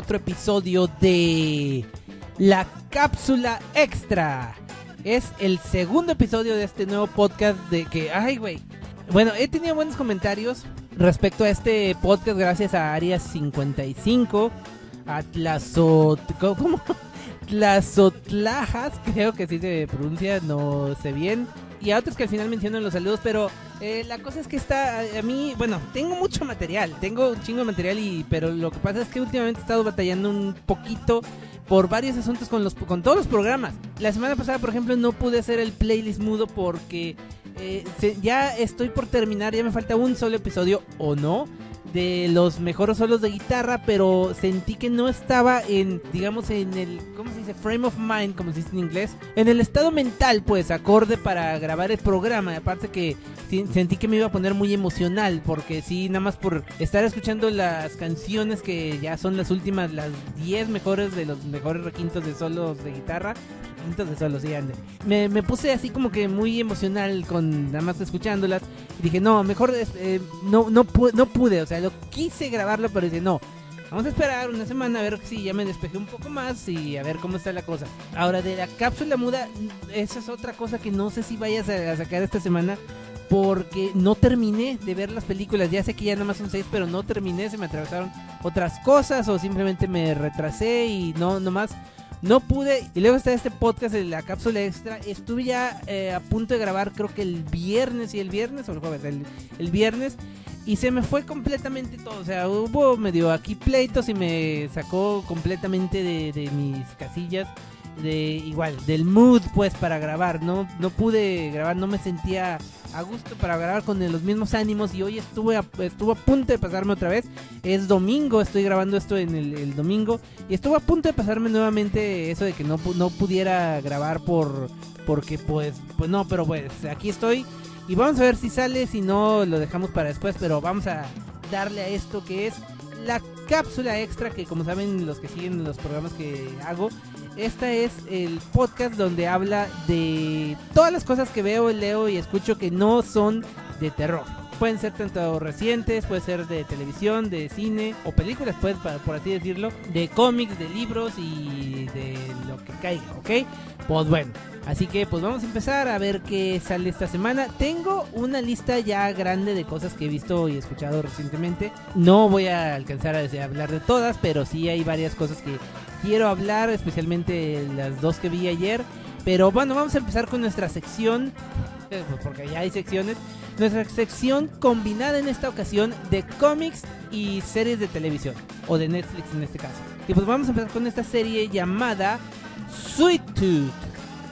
otro episodio de La Cápsula Extra. Es el segundo episodio de este nuevo podcast de que, ay güey. Bueno, he tenido buenos comentarios respecto a este podcast gracias a Área 55, a ¿Cómo? Tlazotlajas, creo que si se pronuncia, no sé bien y a otros que al final mencionan los saludos, pero eh, la cosa es que está, a mí, bueno, tengo mucho material, tengo un chingo de material, y, pero lo que pasa es que últimamente he estado batallando un poquito por varios asuntos con, los, con todos los programas. La semana pasada, por ejemplo, no pude hacer el playlist mudo porque eh, ya estoy por terminar, ya me falta un solo episodio o no de los mejores solos de guitarra, pero sentí que no estaba en, digamos, en el, ¿cómo se dice? Frame of mind, como se dice en inglés. En el estado mental, pues, acorde para grabar el programa. Aparte que sentí que me iba a poner muy emocional, porque sí, nada más por estar escuchando las canciones que ya son las últimas, las 10 mejores de los mejores requintos de solos de guitarra, entonces solo sigan Me, puse así como que muy emocional con nada más escuchándolas. Y dije, no, mejor este, no, no, pude, o sea, lo quise grabarlo, pero dije, no. Vamos a esperar una semana a ver si ya me despejé un poco más y a ver cómo está la cosa. Ahora, de la cápsula muda, esa es otra cosa que no sé si vayas a, sacar esta semana porque no terminé de ver las películas. Ya sé que ya nada más son seis, pero no terminé, se me atravesaron otras cosas o simplemente me retrasé y no, nomás no pude, y luego está este podcast de la cápsula extra. Estuve ya eh, a punto de grabar, creo que el viernes y el viernes, o el jueves, el, viernes y se me fue completamente todo. O sea, hubo medio aquí pleitos y me sacó completamente de, de, mis casillas. De igual, del mood pues para grabar. No, no pude grabar, no me sentía a gusto para grabar con los mismos ánimos y hoy estuve a, estuvo a punto de pasarme otra vez. Es domingo, estoy grabando esto en el, domingo y estuvo a punto de pasarme nuevamente eso de que no, no pudiera grabar por porque pues pues no, pero pues aquí estoy y vamos a ver si sale, si no lo dejamos para después, pero vamos a darle a esto que es la cápsula extra que como saben los que siguen los programas que hago este es el podcast donde habla de todas las cosas que veo, leo y escucho que no son de terror. Pueden ser tanto recientes, puede ser de televisión, de cine o películas, pues, por así decirlo, de cómics, de libros y de lo que caiga, ¿ok? Pues bueno, así que pues vamos a empezar a ver qué sale esta semana. Tengo una lista ya grande de cosas que he visto y escuchado recientemente. No voy a alcanzar a hablar de todas, pero sí hay varias cosas que quiero hablar, especialmente las dos que vi ayer. Pero bueno, vamos a empezar con nuestra sección, eh, pues, porque ya hay secciones. Nuestra sección combinada en esta ocasión de cómics y series de televisión, o de Netflix en este caso. Y pues vamos a empezar con esta serie llamada Sweet Tooth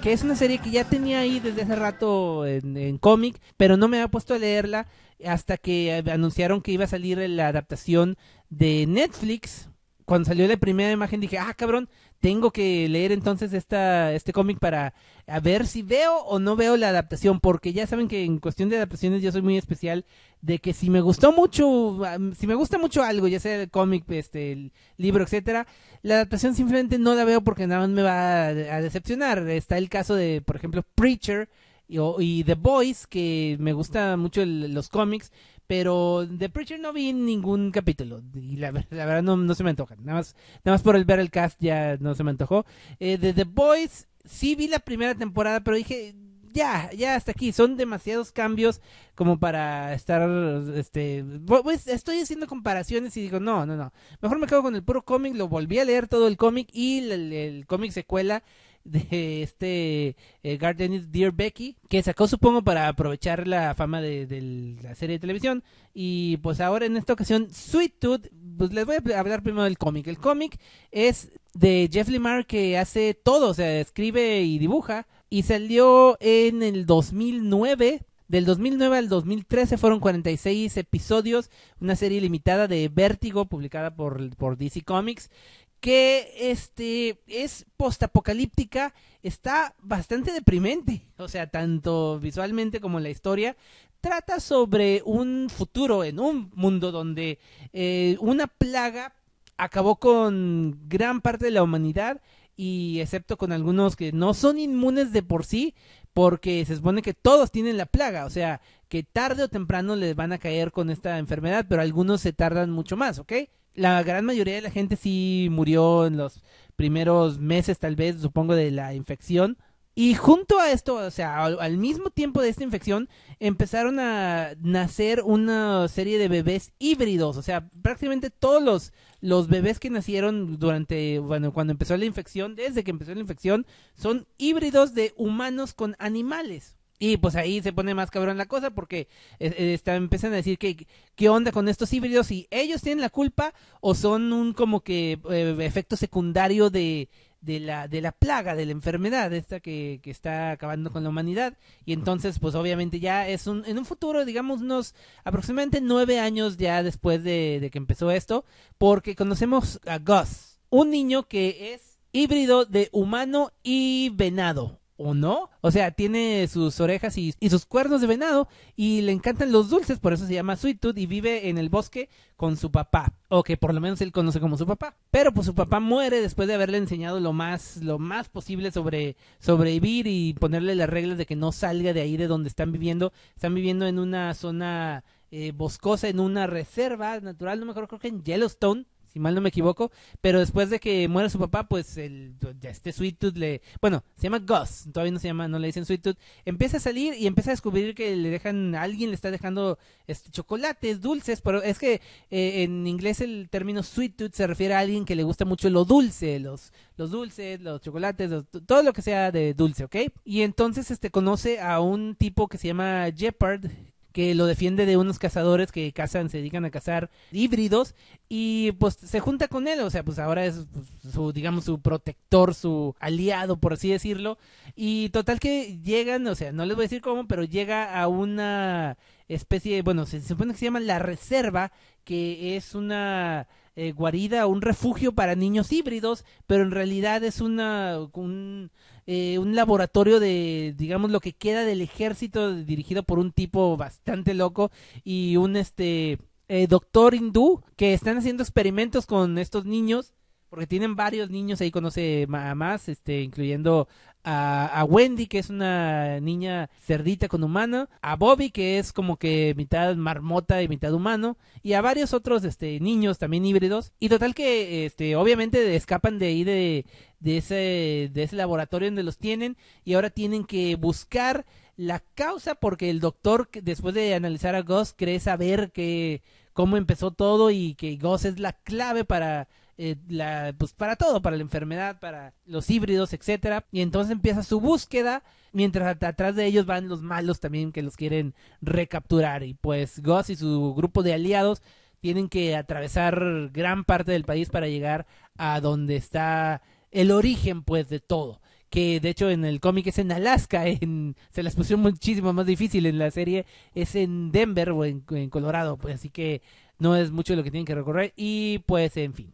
que es una serie que ya tenía ahí desde hace rato en, cómic, pero no me había puesto a leerla hasta que eh, anunciaron que iba a salir la adaptación de Netflix cuando salió la primera imagen dije, ah, cabrón, tengo que leer entonces este cómic para ver si veo o no veo la adaptación, porque ya saben que en cuestión de adaptaciones yo soy muy especial de que si me gustó mucho, si me gusta mucho algo, ya sea el cómic, este, el libro, etcétera, la adaptación simplemente no la veo porque nada más me va a, decepcionar. Está el caso de, por ejemplo, Preacher y, The Boys, que me gusta mucho los cómics, pero The Preacher no vi ningún capítulo y la, verdad no, no, se me antoja. Nada más, nada más por el ver el cast ya no se me antojó. Eh, de The Boys sí vi la primera temporada, pero dije ya, ya hasta aquí. Son demasiados cambios como para estar, este, pues estoy haciendo comparaciones y digo, no, no, no. Mejor me quedo con el puro cómic, lo volví a leer todo el cómic y el, el cómic secuela de este eh, Garden Dear Becky, que sacó supongo para aprovechar la fama de, la serie de televisión. Y pues ahora en esta ocasión, Sweet Tooth, pues les voy a hablar primero del cómic. El cómic es de Jeff Lemar que hace todo, o sea, escribe y dibuja. Y salió en el 2009. Del 2009 al 2013 fueron 46 episodios, una serie limitada de Vértigo publicada por, por DC Comics, que este es postapocalíptica, está bastante deprimente, o sea, tanto visualmente como la historia trata sobre un futuro en un mundo donde eh, una plaga acabó con gran parte de la humanidad y excepto con algunos que no son inmunes de por sí porque se supone que todos tienen la plaga, o sea, que tarde o temprano les van a caer con esta enfermedad, pero algunos se tardan mucho más, ¿ok? la gran mayoría de la gente sí murió en los primeros meses, tal vez, supongo, de la infección. Y junto a esto, o sea, al, mismo tiempo de esta infección, empezaron a nacer una serie de bebés híbridos. O sea, prácticamente todos los, los bebés que nacieron durante, bueno, cuando empezó la infección, desde que empezó la infección, son híbridos de humanos con animales. Y pues ahí se pone más cabrón la cosa porque eh, eh, empiezan a decir que qué onda con estos híbridos, y ellos tienen la culpa o son un como que eh, efecto secundario de, de, la, de la plaga, de la enfermedad esta que, está acabando con la humanidad. Y entonces pues obviamente ya es un, en un futuro, digamos, unos aproximadamente nueve años ya después de, de que empezó esto, porque conocemos a Gus, un niño que es híbrido de humano y venado o no. O sea, tiene sus orejas y, sus cuernos de venado y le encantan los dulces, por eso se llama Sweet Tooth y vive en el bosque con su papá, o que por lo menos él conoce como su papá. Pero pues su papá muere después de haberle enseñado lo más, lo más posible sobre sobrevivir y ponerle las reglas de que no salga de ahí de donde están viviendo. Están viviendo en una zona eh, boscosa, en una reserva natural, no me acuerdo, creo que en Yellowstone si mal no me equivoco. Pero después de que muere su papá, pues el, este Sweet Tooth le. Bueno, se llama Gus, todavía no se llama, no le dicen Sweet Tooth. Empieza a salir y empieza a descubrir que le dejan, alguien le está dejando este, chocolates, dulces, pero es que eh, en inglés el término Sweet Tooth se refiere a alguien que le gusta mucho lo dulce, los, los dulces, los chocolates, todo lo que sea de dulce, ¿ok? Y entonces este conoce a un tipo que se llama Jeopardy, que lo defiende de unos cazadores que cazan, se dedican a cazar híbridos y pues se junta con él, o sea, pues ahora es pues, su, digamos, su protector, su aliado, por así decirlo. Y total que llegan, o sea, no les voy a decir cómo, pero llega a una especie, bueno, se, supone que se llama la reserva, que es una eh, guarida, un refugio para niños híbridos, pero en realidad es una, un, eh, un laboratorio de, digamos, lo que queda del ejército dirigido por un tipo bastante loco y un este eh, doctor hindú que están haciendo experimentos con estos niños porque tienen varios niños ahí conoce eh, más este incluyendo a, Wendy, que es una niña cerdita con humano, a Bobby, que es como que mitad marmota y mitad humano, y a varios otros este, niños también híbridos. Y total que este, obviamente escapan de ahí de, de, ese, de ese laboratorio donde los tienen y ahora tienen que buscar la causa porque el doctor, después de analizar a Gus, cree saber que cómo empezó todo y que Gus es la clave para eh, la, pues para todo, para la enfermedad, para los híbridos, etcétera. Y entonces empieza su búsqueda, mientras atrás de ellos van los malos también que los quieren recapturar. Y pues Gus y su grupo de aliados tienen que atravesar gran parte del país para llegar a donde está el origen, pues, de todo que de hecho en el cómic es en Alaska, en, se las pusieron muchísimo más difícil, en la serie es en Denver o en, en Colorado, pues así que no es mucho lo que tienen que recorrer y pues en fin.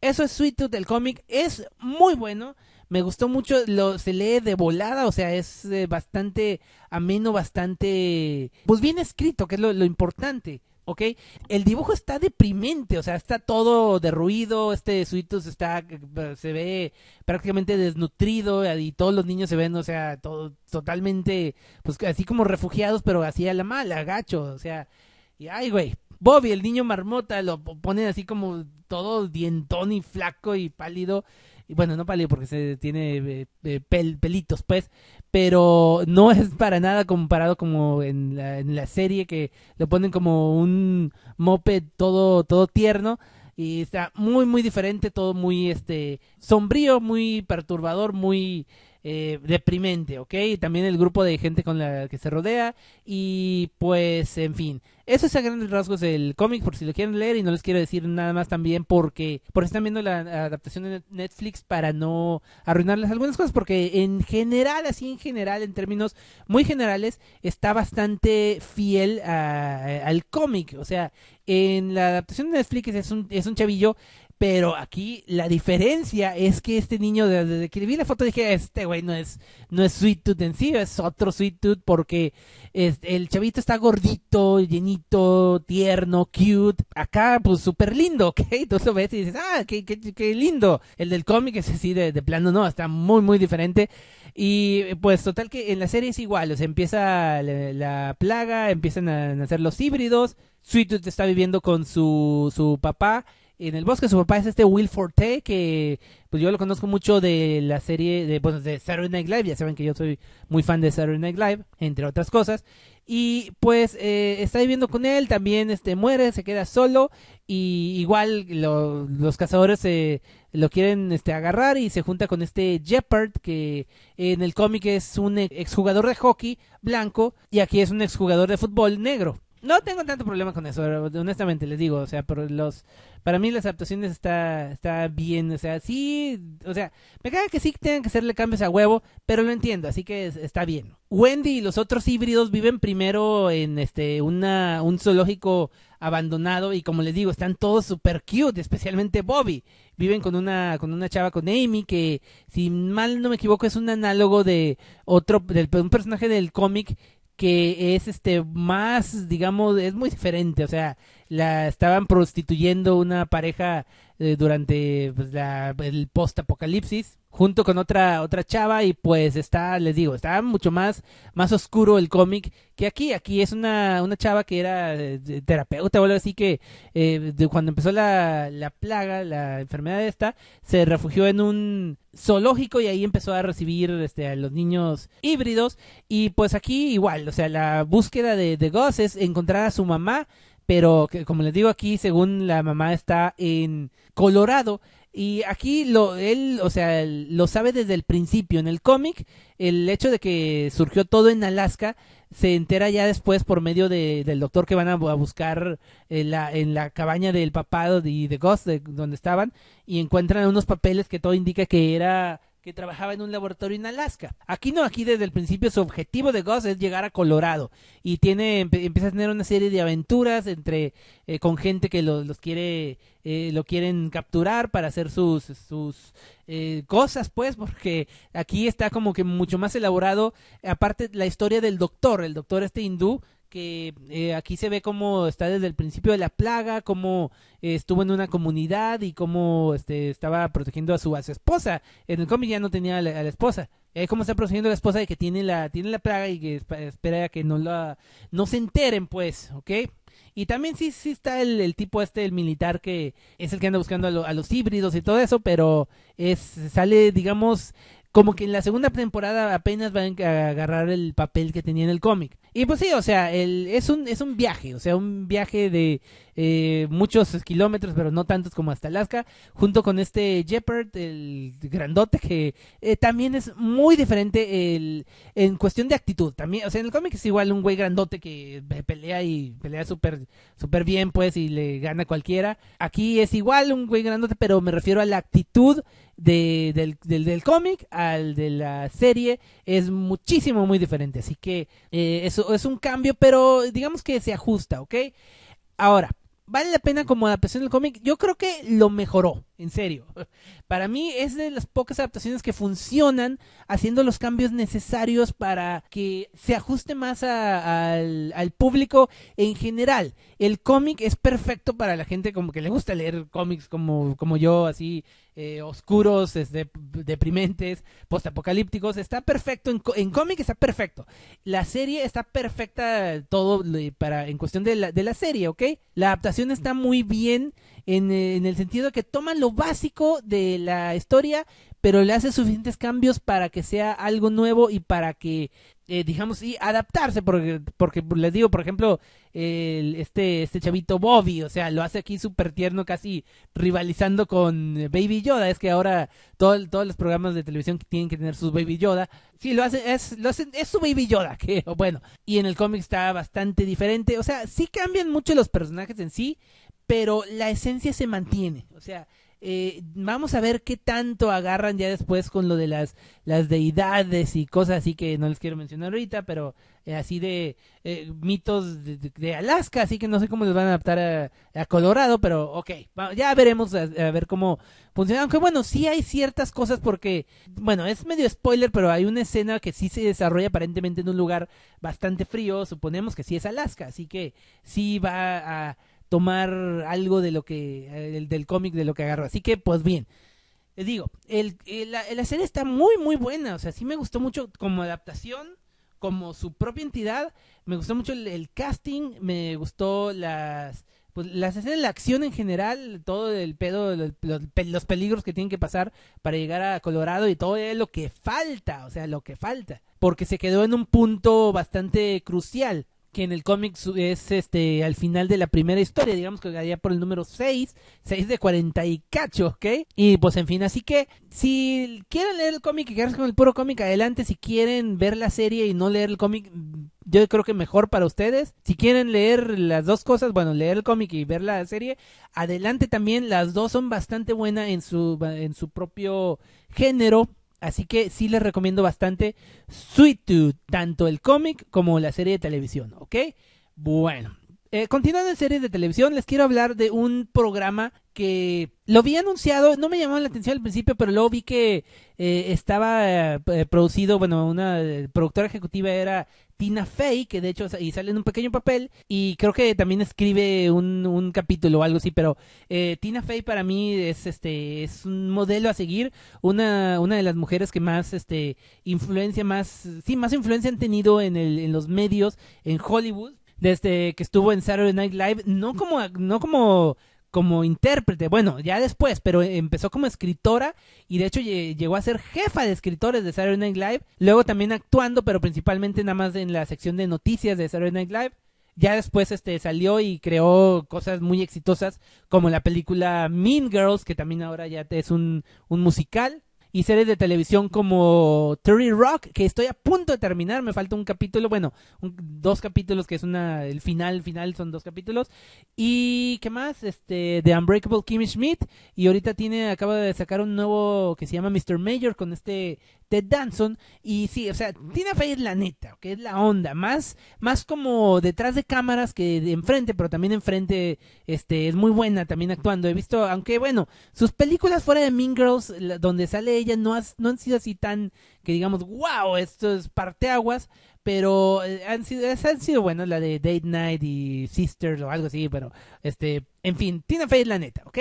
Eso es Sweet Tooth, el cómic. Es muy bueno. Me gustó mucho. Lo, se lee de volada. O sea, es eh, bastante ameno, bastante. Pues bien escrito, que es lo, importante. ¿ok? El dibujo está deprimente, o sea, está todo derruido, este Sweet está, eh, se ve prácticamente desnutrido eh, y todos los niños se ven, o sea, totalmente, pues así como refugiados, pero así a la mala, gacho, o sea, y ay, güey, Bobby, el niño marmota, lo ponen así como todo dientón y flaco y pálido. Y bueno, no pálido porque se tiene eh, eh, pelitos, pues. Pero no es para nada comparado como en la, en la serie que lo ponen como un mope todo, todo tierno. Y está muy, muy diferente, todo muy este sombrío, muy perturbador, muy eh, deprimente, ¿ok? También el grupo de gente con la que se rodea y pues, en fin, eso es a grandes rasgos del cómic, por si lo quieren leer. Y no les quiero decir nada más también porque, por están viendo la adaptación de Netflix para no arruinarles algunas cosas. Porque en general, así en general, en términos muy generales, está bastante fiel al cómic. O sea, en la adaptación de Netflix es un, es un chavillo pero aquí la diferencia es que este niño, desde que vi la foto, dije, este güey no es, no es Sweet Tooth en sí, es otro Sweet Tooth porque es, el chavito está gordito, llenito, tierno, cute. Acá, pues, súper lindo, ¿ok? Tú lo ves y dices, ah, qué, qué, qué lindo. El del cómic es así, de, plano, no, está muy, muy diferente. Y pues total que en la serie es igual, o sea, empieza la, plaga, empiezan a nacer los híbridos, Sweet Tooth está viviendo con su, su papá en el bosque. Su papá es este Will Forte, que pues yo lo conozco mucho de la serie de, de Saturday Night Live. Ya saben que yo soy muy fan de Saturday Night Live, entre otras cosas. Y pues eh, está viviendo con él, también este muere, se queda solo y igual los cazadores lo quieren este agarrar y se junta con este Jeppard que en el cómic es un exjugador de hockey blanco y aquí es un exjugador de fútbol negro no tengo tanto problema con eso, honestamente les digo, o sea, los para mí las adaptaciones está está bien, o sea, sí, o sea, me caga que sí tengan que hacerle cambios a huevo, pero lo entiendo, así que está bien. Wendy y los otros híbridos viven primero en este una un zoológico abandonado y como les digo, están todos super cute, especialmente Bobby. Viven con una con una chava con Amy que si mal no me equivoco es un análogo de otro del un personaje del cómic que es este más, digamos, es muy diferente, o sea, la estaban prostituyendo una pareja eh, durante pues, la, el post apocalipsis junto con otra otra chava y pues está, les digo, está mucho más más oscuro el cómic que aquí. Aquí es una, una chava que era eh, terapeuta o algo así que eh, cuando empezó la, la plaga, la enfermedad esta, se refugió en un zoológico y ahí empezó a recibir este, a los niños híbridos y pues aquí igual, o sea, la búsqueda de, de es encontrar a su mamá pero como les digo aquí, según la mamá está en Colorado y aquí lo él, o sea, lo sabe desde el principio en el cómic, el hecho de que surgió todo en Alaska se entera ya después por medio del doctor que van a, buscar en la, en la cabaña del papá y de, Ghost, de, donde estaban, y encuentran unos papeles que todo indica que era que trabajaba en un laboratorio en Alaska. Aquí no, aquí desde el principio su objetivo de Gus es llegar a Colorado y tiene empieza a tener una serie de aventuras entre eh, con gente que lo, los quiere eh, lo quieren capturar para hacer sus sus eh, cosas, pues, porque aquí está como que mucho más elaborado. Aparte la historia del doctor, el doctor este hindú que eh, aquí se ve cómo está desde el principio de la plaga, cómo eh, estuvo en una comunidad y cómo este, estaba protegiendo a su, su esposa. En el cómic ya no tenía a la, esposa. como cómo está protegiendo a la esposa de que tiene la, tiene la plaga y que espera que no, la, no se enteren, pues, ¿ok? Y también sí, sí está el, tipo este, el militar, que es el que anda buscando a, a los híbridos y todo eso, pero es, sale, digamos, como que en la segunda temporada apenas van a agarrar el papel que tenía en el cómic. Y pues sí, o sea, el, es, un, es un viaje, o sea, un viaje de eh, muchos kilómetros, pero no tantos como hasta Alaska, junto con este Jeopard, el grandote, que eh, también es muy diferente el, en cuestión de actitud. También, o sea, en el cómic es igual un güey grandote que pelea y pelea súper super bien, pues, y le gana a cualquiera. Aquí es igual un güey grandote, pero me refiero a la actitud del, del, cómic al de la serie es muchísimo muy diferente. Así que eh, eso es un cambio, pero digamos que se ajusta, ¿ok? Ahora, ¿vale la pena como adaptación del cómic? Yo creo que lo mejoró. En serio. Para mí es de las pocas adaptaciones que funcionan haciendo los cambios necesarios para que se ajuste más al, público en general. El cómic es perfecto para la gente como que le gusta leer cómics como, como yo, así eh, oscuros, este, deprimentes, postapocalípticos. Está perfecto, en, cómic está perfecto. La serie está perfecta todo eh, para, en cuestión de de la serie, ¿ok? La adaptación está muy bien en, eh, en el sentido de que toman lo básico de la historia, pero le hace suficientes cambios para que sea algo nuevo y para que eh, digamos y adaptarse porque porque les digo por ejemplo el, este este chavito Bobby o sea lo hace aquí súper tierno casi rivalizando con eh, Baby Yoda es que ahora todo, todos los programas de televisión tienen que tener sus Baby Yoda sí lo hace es lo hacen, es su Baby Yoda que bueno y en el cómic está bastante diferente o sea sí cambian mucho los personajes en sí pero la esencia se mantiene. O sea, eh, vamos a ver qué tanto agarran ya después con lo de las, las deidades y cosas así que no les quiero mencionar ahorita, pero eh, así de eh, mitos de, Alaska, así que no sé cómo les van a adaptar a, Colorado, pero ok, ya veremos a, ver cómo funciona. Aunque bueno, sí hay ciertas cosas porque, bueno, es medio spoiler, pero hay una escena que sí se desarrolla aparentemente en un lugar bastante frío, suponemos que sí es Alaska, así que sí va a tomar algo de lo que eh, el, del cómic de lo que agarró. Así que pues bien. Les digo, el, eh, la, la, serie está muy muy buena, o sea, sí me gustó mucho como adaptación, como su propia entidad, me gustó mucho el, casting, me gustó las pues, las escenas, la acción en general, todo el pedo, los, peligros que tienen que pasar para llegar a Colorado y todo es lo que falta, o sea, lo que falta, porque se quedó en un punto bastante crucial que en el cómic es este al final de la primera historia, digamos que allá por el número 6, 6 de 40 y cacho, ¿ok? Y pues en fin, así que si quieren leer el cómic y quedarse con el puro cómic, adelante, si quieren ver la serie y no leer el cómic, yo creo que mejor para ustedes. Si quieren leer las dos cosas, bueno, leer el cómic y ver la serie, adelante también, las dos son bastante buenas en su, en su propio género Así que sí les recomiendo bastante Sweet Tooth, tanto el cómic como la serie de televisión, ¿ok? Bueno, eh, continuando en series de televisión, les quiero hablar de un programa que lo vi anunciado, no me llamó la atención al principio, pero luego vi que eh, estaba eh, producido, bueno, una productora ejecutiva era Tina Fey, que de hecho y sale en un pequeño papel, y creo que también escribe un, capítulo o algo así, pero eh, Tina Fey para mí es este es un modelo a seguir, una, una de las mujeres que más este influencia, más, sí, más influencia han tenido en, el, en los medios, en Hollywood, desde que estuvo en Saturday Night Live, no como, no como como intérprete, bueno, ya después, pero empezó como escritora y de hecho llegó a ser jefa de escritores de Saturday Night Live, luego también actuando, pero principalmente nada más en la sección de noticias de Saturday Night Live. Ya después este salió y creó cosas muy exitosas como la película Mean Girls, que también ahora ya es un, un musical y series de televisión como Terry Rock, que estoy a punto de terminar, me falta un capítulo, bueno, dos capítulos que es una el final, final son dos capítulos y qué más, este The Unbreakable Kimmy Schmidt y ahorita tiene acaba de sacar un nuevo que se llama Mr. Major con este Ted Danson. Y sí, o sea, Tina Fey es la neta, que es la onda. Más, más como detrás de cámaras que de enfrente, pero también enfrente este, es muy buena también actuando. He visto, aunque bueno, sus películas fuera de Mean Girls, donde sale ella, no, no han sido así tan que digamos, wow, esto es parteaguas pero eh, han sido, han sido buenos la de Date Night y Sisters o algo así, pero este, en fin, Tina Fey es la neta, ¿ok?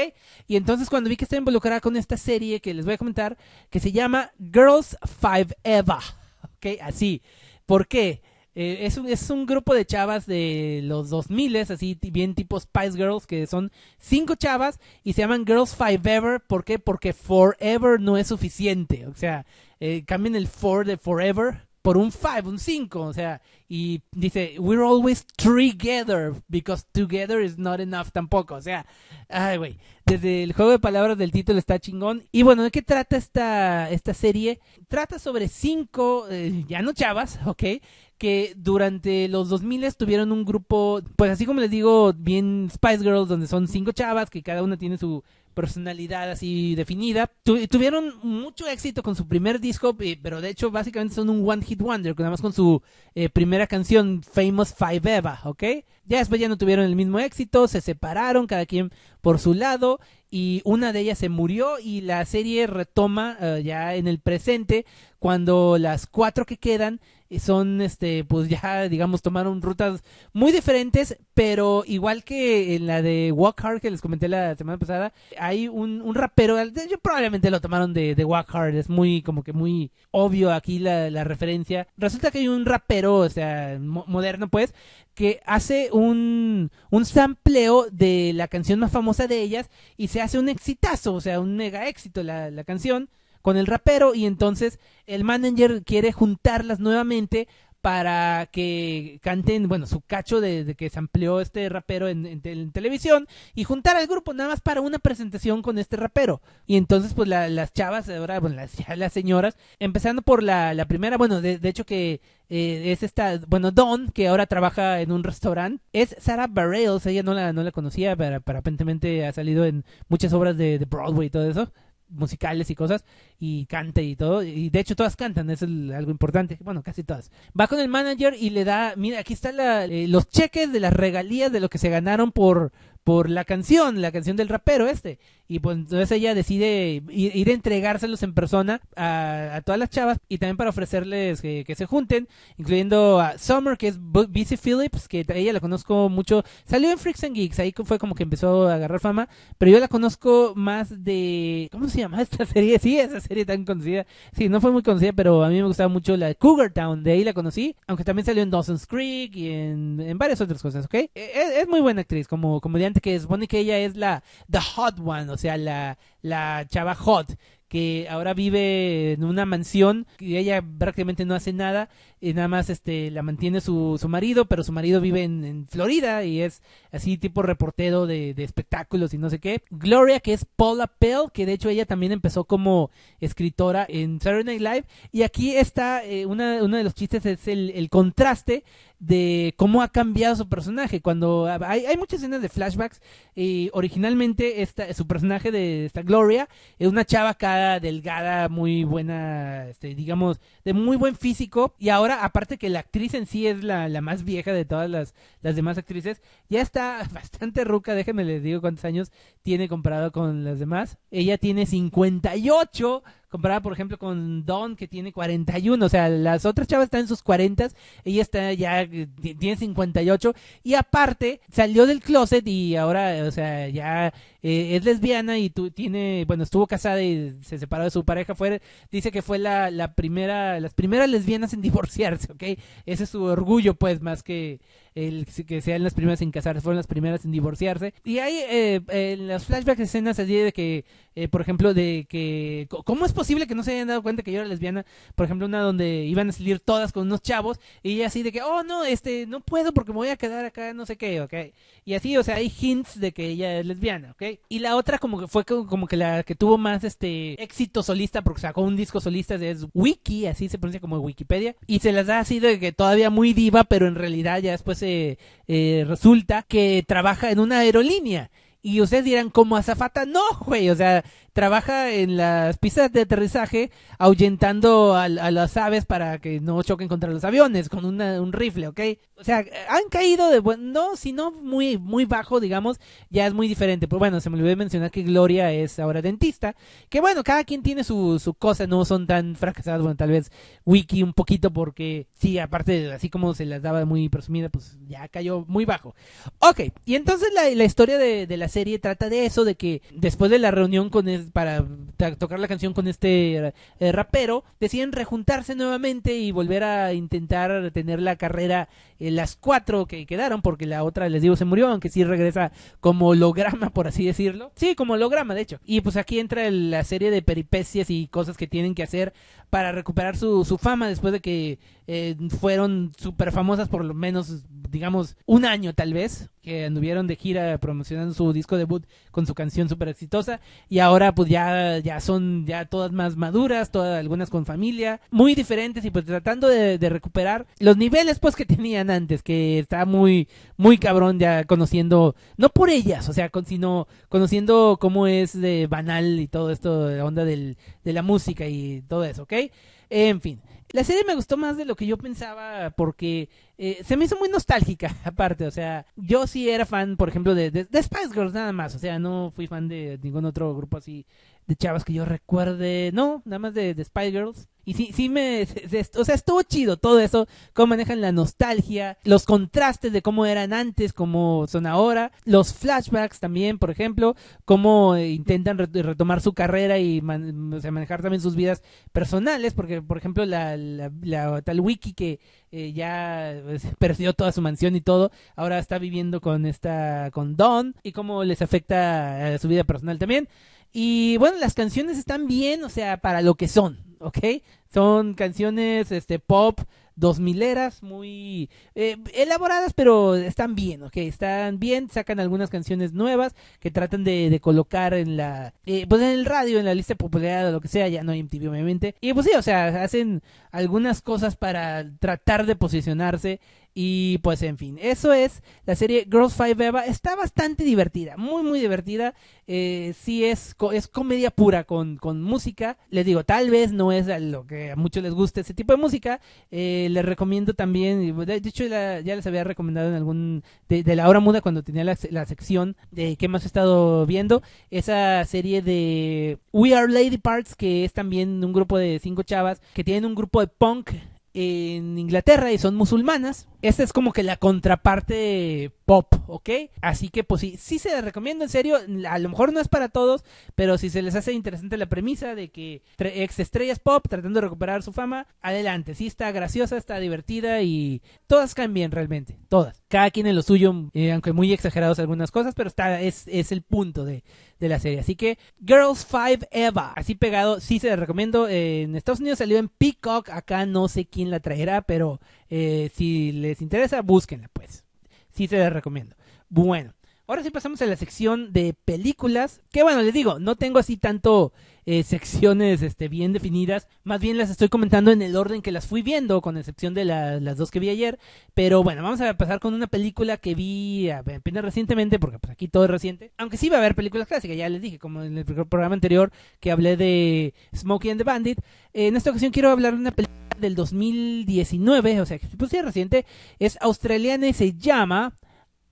Y entonces cuando vi que estaba involucrada con esta serie que les voy a comentar, que se llama Girls Five Ever, ¿ok? Así, ¿por qué? Eh, es, un, es un grupo de chavas de los 2000, así bien tipo Spice Girls, que son cinco chavas y se llaman Girls Five ever ¿Por qué? Porque Forever no es suficiente. O sea, eh, cambian el for de Forever por un 5, un 5, o sea, y dice, we're always together, because together is not enough tampoco, o sea, ay, güey, desde el juego de palabras del título está chingón. Y bueno, ¿de qué trata esta, esta serie? Trata sobre cinco, eh, ya no chavas, ¿ok? que durante los 2000 tuvieron un grupo, pues así como les digo, bien Spice Girls, donde son cinco chavas, que cada una tiene su, personalidad así definida. tuvieron mucho éxito con su primer disco, eh, pero de hecho básicamente son un One Hit Wonder, nada más con su eh, primera canción, Famous Five Eva, ¿ok? Ya después ya no tuvieron el mismo éxito, se separaron, cada quien por su lado, y una de ellas se murió y la serie retoma eh, ya en el presente, cuando las cuatro que quedan son este pues ya digamos tomaron rutas muy diferentes pero igual que en la de Walk Hard que les comenté la semana pasada hay un, un rapero yo probablemente lo tomaron de, de Walk Hard es muy como que muy obvio aquí la, la referencia resulta que hay un rapero o sea moderno pues que hace un, un sampleo de la canción más famosa de ellas y se hace un exitazo o sea un mega éxito la, la canción con el rapero y entonces el manager quiere juntarlas nuevamente para que canten, bueno, su cacho de, que se amplió este rapero en, televisión y juntar al grupo nada más para una presentación con este rapero. Y entonces, pues las chavas, ahora, bueno, las, las señoras, empezando por la, la primera, bueno, de, hecho que eh, es esta, bueno, Don, que ahora trabaja en un restaurante, es Sarah Bareilles, ella no la, no la conocía, pero, aparentemente ha salido en muchas obras de Broadway y todo eso musicales y cosas y cante y todo y de hecho todas cantan eso es algo importante bueno casi todas va con el manager y le da mira aquí están eh, los cheques de las regalías de lo que se ganaron por por la canción, la canción del rapero este. Y pues entonces ella decide ir, a entregárselos en persona a, todas las chavas y también para ofrecerles que, se junten, incluyendo a Summer, que es BC Phillips, que ella la conozco mucho. Salió en Freaks and Geeks, ahí fue como que empezó a agarrar fama, pero yo la conozco más de... ¿Cómo se llama esta serie? Sí, esa serie tan conocida. Sí, no fue muy conocida, pero a mí me gustaba mucho la de Cougar Town, de ahí la conocí, aunque también salió en Dawson's Creek y en, en varias otras cosas, ¿ok? Es, e, es muy buena actriz, como comediante que supone que ella es la the hot one, o sea, la, chava hot, que ahora vive en una mansión y ella prácticamente no hace nada y nada más este la mantiene su, marido pero su marido vive en, Florida y es así tipo reportero de, espectáculos y no sé qué Gloria que es Paula Pell que de hecho ella también empezó como escritora en Saturday Night Live y aquí está eh, uno de los chistes es el, el contraste de cómo ha cambiado su personaje. Cuando hay, muchas escenas de flashbacks y originalmente su personaje de esta Gloria es una chava cara, delgada, muy buena, este, digamos, de muy buen físico. Y ahora, aparte que la actriz en sí es la, la más vieja de todas las, las demás actrices, ya está bastante ruca, déjenme les digo cuántos años tiene comparado con las demás. Ella tiene 58 comparada por ejemplo con Don que tiene 41, o sea, las otras chavas están en sus 40, ella está ya eh, tiene 58 y aparte salió del closet y ahora, o sea, ya eh, es lesbiana y tú, tiene, bueno, estuvo casada y se separó de su pareja, fue, dice que fue la, la primera, las primeras lesbianas en divorciarse, ¿ok? Ese es su orgullo pues más que el que sean las primeras en casarse, fueron las primeras en divorciarse. Y hay eh, en las flashbacks escenas así de que, eh, por ejemplo, de que, ¿cómo es posible que no se hayan dado cuenta que yo era lesbiana? Por ejemplo, una donde iban a salir todas con unos chavos y así de que, oh, no, este, no puedo porque me voy a quedar acá, no sé qué, ok. Y así, o sea, hay hints de que ella es lesbiana, ok. Y la otra como que fue como que la que tuvo más, este, éxito solista porque sacó un disco solista Es Wiki, así se pronuncia como Wikipedia, y se las da así de que todavía muy diva, pero en realidad ya después eh, resulta que trabaja en una aerolínea. Y ustedes dirán, como azafata, no, güey, o sea, trabaja en las pistas de aterrizaje ahuyentando a, las aves para que no choquen contra los aviones con un rifle, ¿ok? O sea, han caído de bueno, sino no muy, muy bajo, digamos, ya es muy diferente. Pero bueno, se me olvidó mencionar que Gloria es ahora dentista, que bueno, cada quien tiene su, cosa, no son tan fracasadas, bueno, tal vez Wiki un poquito porque sí, aparte, así como se las daba muy presumida, pues ya cayó muy bajo. Ok, y entonces la, historia de, de la serie trata de eso, de que después de la reunión con... El, para tocar la canción con este eh, rapero, deciden rejuntarse nuevamente y volver a intentar tener la carrera eh, las cuatro que quedaron, porque la otra, les digo, se murió, aunque sí regresa como holograma, por así decirlo. Sí, como holograma, de hecho. Y pues aquí entra la serie de peripecias y cosas que tienen que hacer para recuperar su fama después de que eh, fueron súper famosas por lo menos, digamos, un año tal vez, que anduvieron de gira promocionando su disco debut con su canción súper exitosa y ahora pues ya, ya son ya todas más maduras, todas algunas con familia, muy diferentes y pues tratando de, recuperar los niveles pues que tenían antes, que está muy, muy cabrón ya conociendo, no por ellas, o sea, con, sino conociendo cómo es de banal y todo esto, la onda del, de la música y todo eso, ¿ok? En fin. La serie me gustó más de lo que yo pensaba porque eh, se me hizo muy nostálgica, aparte, o sea, yo sí era fan, por ejemplo, de, Spice Girls nada más, o sea, no fui fan de ningún otro grupo así de chavas que yo recuerde, no, nada más de, de Spice Girls. Y sí, sí me, o sea, estuvo chido todo eso, cómo manejan la nostalgia, los contrastes de cómo eran antes, cómo son ahora, los flashbacks también, por ejemplo, cómo eh, intentan retomar su carrera y o sea, manejar también sus vidas personales, porque, por ejemplo, la, la tal wiki que eh, ya pues, perdió toda su mansión y todo, ahora está viviendo con esta, con Don, y cómo les afecta a su vida personal también. Y bueno, las canciones están bien, o sea, para lo que son, ¿ok? Son canciones, este, pop, dos mileras, muy eh, elaboradas, pero están bien, ¿ok? Están bien, sacan algunas canciones nuevas que tratan de, colocar en la, eh, pues en el radio, en la lista de popularidad o lo que sea, ya no hay MTV obviamente. Y pues sí, o sea, hacen algunas cosas para tratar de posicionarse y pues en fin, eso es la serie Girls Five Eva. Está bastante divertida, muy muy divertida. Eh, sí es, es comedia pura con, música. Les digo, tal vez no es lo que a muchos les guste ese tipo de música. Eh, les recomiendo también, de hecho ya les había recomendado en algún de, la hora muda cuando tenía la, sección de qué más he estado viendo. Esa serie de We Are Lady Parts, que es también un grupo de cinco chavas que tienen un grupo de punk en Inglaterra y son musulmanas esta es como que la contraparte pop, ¿ok? Así que pues sí, sí se la recomiendo en serio, a lo mejor no es para todos, pero si se les hace interesante la premisa de que ex estrellas pop tratando de recuperar su fama, adelante, sí está graciosa, está divertida y todas caen bien realmente, todas. Cada quien en lo suyo, eh, aunque muy exagerados algunas cosas, pero está, es, el punto de, la serie. Así que Girls 5 Eva, así pegado, sí se la recomiendo. Eh, en Estados Unidos salió en Peacock, acá no sé quién la traerá, pero eh, si les interesa, búsquenla, pues. si se las recomiendo. Bueno, ahora sí pasamos a la sección de películas. Que bueno, les digo, no tengo así tanto eh, secciones este, bien definidas. Más bien las estoy comentando en el orden que las fui viendo, con excepción de las dos que vi ayer. Pero bueno, vamos a pasar con una película que vi apenas recientemente, porque pues aquí todo es reciente. Aunque sí va a haber películas clásicas, ya les dije, como en el programa anterior que hablé de Smokey and the Bandit. en esta ocasión quiero hablar de una película del 2019, o sea, que se reciente, es australiana y se llama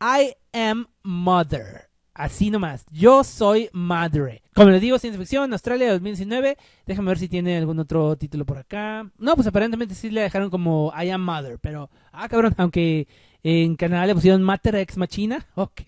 I Am Mother. Así nomás, yo soy madre. Como les digo, ciencia ficción, Australia 2019. Déjame ver si tiene algún otro título por acá. No, pues aparentemente sí le dejaron como I Am Mother, pero, ah, cabrón, aunque en Canadá le pusieron Mater Ex Machina, ok.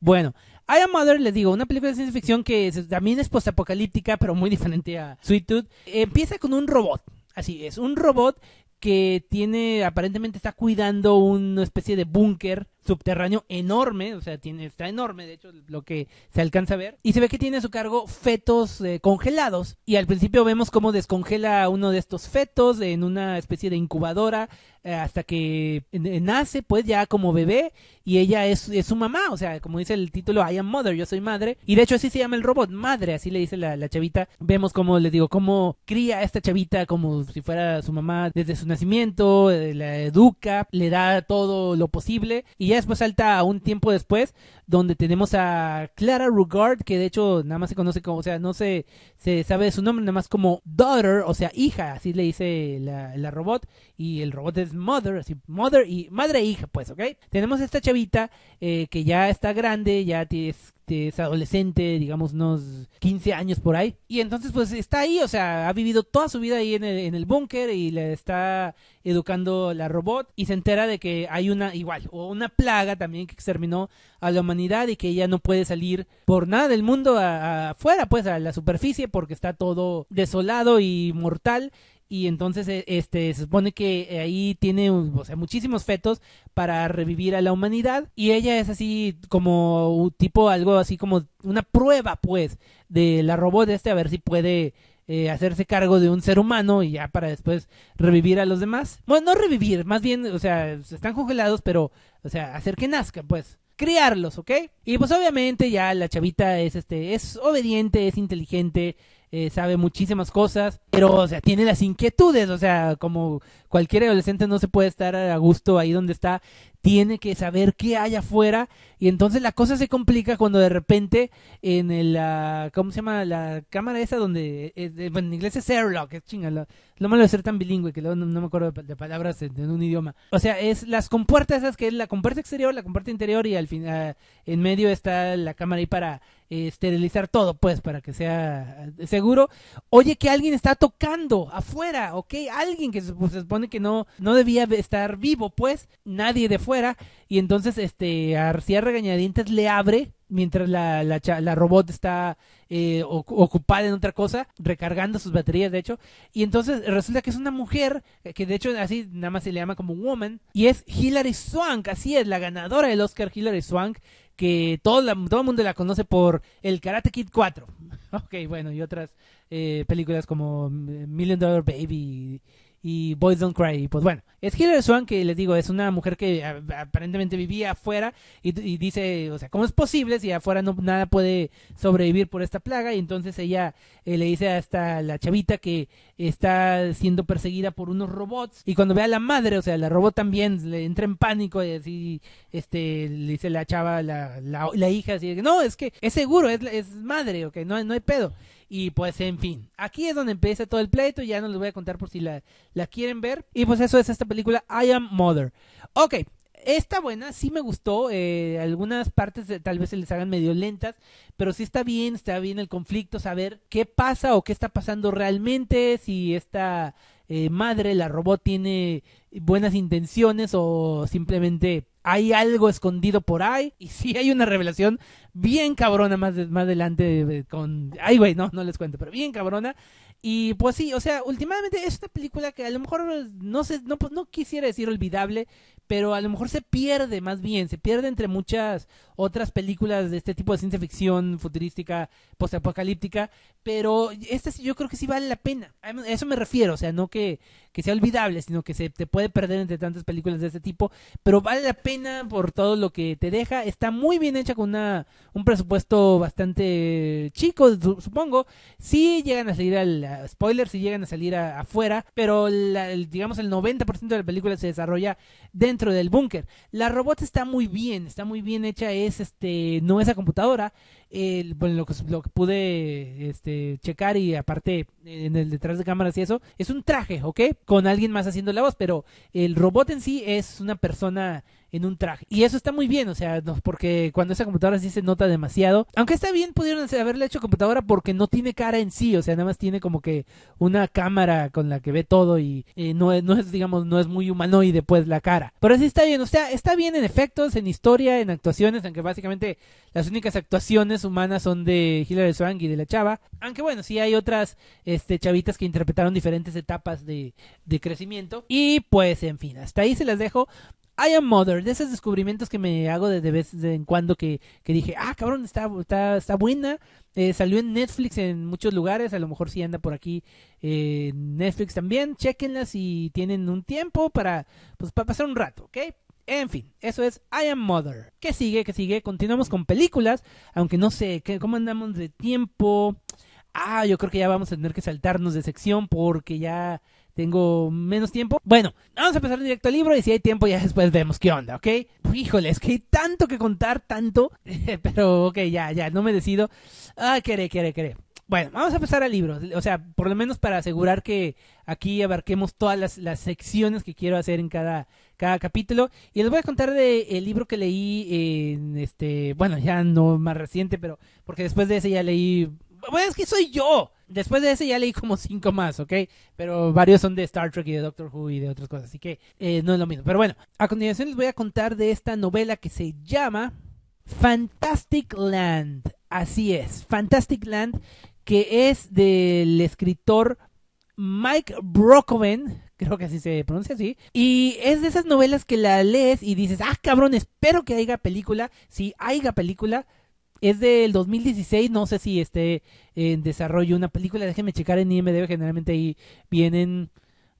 Bueno, I Am Mother, les digo, una película de ciencia ficción que también es postapocalíptica, pero muy diferente a Sweet Tooth. Empieza con un robot, Así es, un robot que tiene, aparentemente está cuidando una especie de búnker subterráneo enorme, o sea, tiene, está enorme, de hecho, lo que se alcanza a ver. Y se ve que tiene a su cargo fetos eh, congelados. Y al principio vemos cómo descongela uno de estos fetos en una especie de incubadora eh, hasta que eh, nace, pues ya como bebé. Y ella es, es, su mamá, o sea, como dice el título, I am mother, yo soy madre. Y de hecho, así se llama el robot, madre, así le dice la, chavita. Vemos cómo, le digo, cómo cría a esta chavita como si fuera su mamá desde su nacimiento, la educa, le da todo lo posible. Y ya después salta un tiempo después, donde tenemos a Clara Rugard, que de hecho nada más se conoce como, o sea, no se, se sabe su nombre, nada más como daughter, o sea, hija, así le dice la, robot, y el robot es mother, así, mother y madre e hija, pues, ¿ok? Tenemos esta chavita eh, que ya está grande, ya es es adolescente, digamos unos 15 años por ahí. Y entonces pues está ahí, o sea, ha vivido toda su vida ahí en el, en el búnker y le está educando la robot y se entera de que hay una igual o una plaga también que exterminó a la humanidad y que ella no puede salir por nada del mundo afuera, pues a la superficie porque está todo desolado y mortal y entonces eh, este se supone que eh, ahí tiene o sea, muchísimos fetos para revivir a la humanidad y ella es así como un tipo algo así como una prueba pues de la robot este a ver si puede eh, hacerse cargo de un ser humano y ya para después revivir a los demás bueno no revivir más bien o sea están congelados pero o sea hacer que nazcan pues criarlos, ¿ok? Y pues obviamente ya la chavita es este, es obediente, es inteligente, eh, sabe muchísimas cosas, pero, o sea, tiene las inquietudes, o sea, como cualquier adolescente no se puede estar a gusto ahí donde está, tiene que saber qué hay afuera, y entonces la cosa se complica cuando de repente en la, ah, ¿cómo se llama? La cámara esa donde, eh, eh, bueno, en inglés es airlock, es chingada, lo, malo de ser tan bilingüe que luego no, me acuerdo de, palabras en, un idioma. O sea, es las compuertas esas que es la compuerta exterior, la compuerta interior, y al final, ah, en medio está la cámara ahí para esterilizar todo, pues, para que sea eh, seguro. Oye, que alguien está tocando afuera, ¿ok? Alguien que se, pues, supone que no, no debía estar vivo, pues, nadie de fuera. Y entonces, este, García Regañadientes le abre mientras la, robot está eh, ocupada en otra cosa, recargando sus baterías, de hecho. Y entonces resulta que es una mujer, eh, que de hecho así nada más se le llama como woman, y es Hilary Swank, así es, la ganadora del Oscar Hilary Swank, que todo, todo el mundo la conoce por El Karate Kid 4. Ok, bueno, y otras eh, películas como eh, Million Dollar Baby y Boys Don't Cry. Y pues bueno, es Hilary Swan que les digo, es una mujer que aparentemente vivía afuera y, dice, o sea, ¿cómo es posible si afuera no, nada puede sobrevivir por esta plaga? Y entonces ella eh, le dice hasta la chavita que está siendo perseguida por unos robots y cuando ve a la madre, o sea, la robot también le entra en pánico y así, este, le dice la chava, la, la, hija, así, no, es que es seguro, es, madre, no, no hay pedo. Y pues, en fin, aquí es donde empieza todo el pleito. Ya no les voy a contar por si la, la quieren ver. Y pues, eso es esta película, I Am Mother. Ok, está buena sí me gustó. Eh, algunas partes tal vez se les hagan medio lentas, pero sí está bien, está bien el conflicto, saber qué pasa o qué está pasando realmente, si esta eh, madre, la robot, tiene buenas intenciones o simplemente hay algo escondido por ahí y sí hay una revelación bien cabrona más, más adelante eh, con... Ay, güey, no, no les cuento, pero bien cabrona. Y pues sí, o sea, últimamente es una película que a lo mejor no sé, no, pues, no quisiera decir olvidable, pero a lo mejor se pierde más bien, se pierde entre muchas otras películas de este tipo de ciencia ficción futurística, postapocalíptica, pero esta yo creo que sí vale la pena, a eso me refiero, o sea, no que, que sea olvidable, sino que se te puede perder entre tantas películas de este tipo, pero vale la pena por todo lo que te deja, está muy bien hecha con una, un presupuesto bastante chico, supongo, sí llegan a salir al spoiler, sí llegan a salir afuera, pero la, digamos el 90% de la película se desarrolla dentro dentro del búnker. La robot está muy bien, está muy bien hecha, es este, no es a computadora, el bueno, lo que, pude este, checar y aparte en el detrás de cámaras y eso, es un traje, ¿ok? Con alguien más haciendo la voz, pero el robot en sí es una persona en un traje. Y eso está muy bien, o sea, porque cuando esa computadora sí se nota demasiado. Aunque está bien, pudieron haberle hecho computadora porque no tiene cara en sí, o sea, nada más tiene como que una cámara con la que ve todo y eh, no, es, digamos, no es muy humanoide pues la cara. Pero sí está bien, o sea, está bien en efectos, en historia, en actuaciones, aunque básicamente las únicas actuaciones humanas son de Hilary Swank y de la chava. Aunque bueno, sí hay otras este, chavitas que interpretaron diferentes etapas de, de crecimiento. Y pues, en fin, hasta ahí se las dejo. I Am Mother, de esos descubrimientos que me hago de, vez en cuando que, dije, ah, cabrón, está, está, buena. Eh, salió en Netflix en muchos lugares, a lo mejor sí anda por aquí eh, Netflix también. Chequenla si tienen un tiempo para, pues, para pasar un rato, ¿ok? En fin, eso es I Am Mother. ¿Qué sigue? ¿Qué sigue? Continuamos con películas, aunque no sé ¿qué, cómo andamos de tiempo. Ah, yo creo que ya vamos a tener que saltarnos de sección porque ya tengo menos tiempo. Bueno, vamos a empezar directo al libro y si hay tiempo ya después vemos qué onda, ¿ok? Híjole, es que hay tanto que contar, tanto. Pero ok, ya, ya, no me decido. Ah, queré, queré, queré. Bueno, vamos a empezar al libro. O sea, por lo menos para asegurar que aquí abarquemos todas las, secciones que quiero hacer en cada, cada capítulo. Y les voy a contar del libro que leí en este, bueno, ya no más reciente, pero porque después de ese ya leí... Bueno, es que soy yo. Después de ese ya leí como cinco más, ¿ok? Pero varios son de Star Trek y de Doctor Who y de otras cosas, así que eh, no es lo mismo. Pero bueno, a continuación les voy a contar de esta novela que se llama Fantastic Land. Así es, Fantastic Land, que es del escritor Mike Brockoven. creo que así se pronuncia así. Y es de esas novelas que la lees y dices, ah, cabrón, espero que haya película. Si haya película, es del 2016, no sé si esté en desarrollo una película, déjenme checar en IMDb, generalmente ahí vienen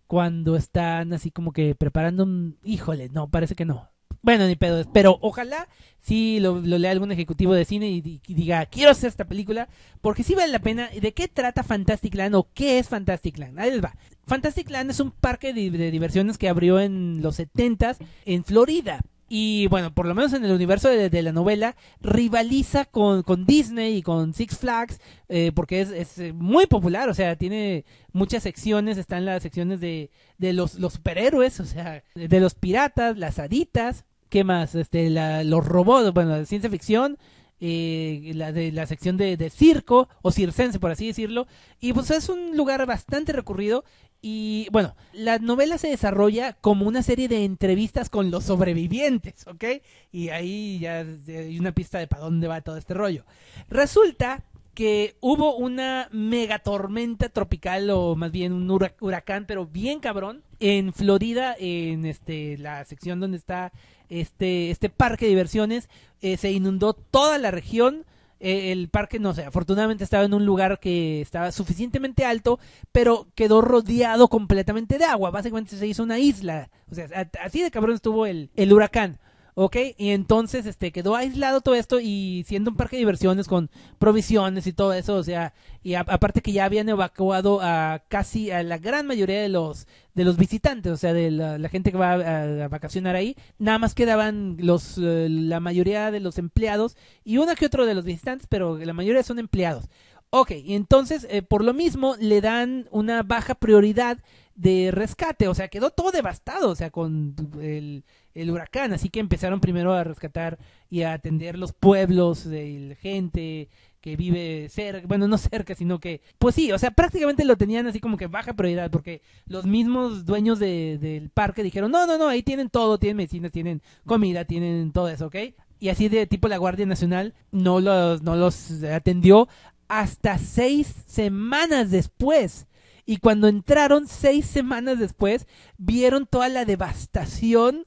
cuando están así como que preparando un... Híjole, no, parece que no. Bueno, ni pedo, pero ojalá sí lo, lea algún ejecutivo de cine y, diga, quiero hacer esta película, porque sí vale la pena. ¿De qué trata Fantastic Land o qué es Fantastic Land? Ahí les va. Fantastic Land es un parque de, de diversiones que abrió en los 70s en Florida, y bueno, por lo menos en el universo de, la novela, rivaliza con, con, Disney y con Six Flags, eh, porque es, es, eh, muy popular, o sea, tiene muchas secciones, están las secciones de, de los, los, superhéroes, o sea, de los piratas, las haditas, ¿qué más? Este, los robots, bueno, la ciencia ficción, eh, la, de la sección de, de, circo o circense, por así decirlo. Y pues es un lugar bastante recurrido. Y bueno, la novela se desarrolla como una serie de entrevistas con los sobrevivientes, ¿ok? Y ahí ya hay una pista de para dónde va todo este rollo. Resulta que hubo una mega tormenta tropical o más bien un huracán, pero bien cabrón, en Florida, en este la sección donde está este este parque de diversiones, eh, se inundó toda la región. E, el parque no sé, afortunadamente estaba en un lugar que estaba suficientemente alto, pero quedó rodeado completamente de agua. Básicamente se hizo una isla. O sea, así de cabrón estuvo el huracán. ¿ok? Y entonces este quedó aislado todo esto y siendo un parque de diversiones con provisiones y todo eso, o sea, y aparte que ya habían evacuado a casi a la gran mayoría de los de los visitantes, o sea, de la, gente que va a, vacacionar ahí, nada más quedaban los eh, la mayoría de los empleados y uno que otro de los visitantes, pero la mayoría son empleados. Ok, y entonces eh, por lo mismo le dan una baja prioridad de rescate, o sea, quedó todo devastado, o sea, con el, el huracán, así que empezaron primero a rescatar y a atender los pueblos de gente que vive cerca, bueno, no cerca, sino que, pues sí, o sea, prácticamente lo tenían así como que baja prioridad, porque los mismos dueños del parque dijeron, no, no, no, ahí tienen todo, tienen medicinas, tienen comida, tienen todo eso, ¿ok? Y así de tipo la Guardia Nacional no los, no los atendió hasta seis semanas después. Y cuando entraron seis semanas después, vieron toda la devastación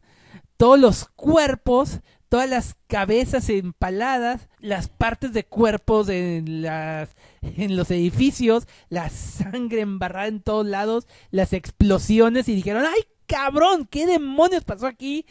todos los cuerpos, todas las cabezas empaladas, las partes de cuerpos en, las, en los edificios, la sangre embarrada en todos lados, las explosiones y dijeron, ay cabrón, ¿qué demonios pasó aquí?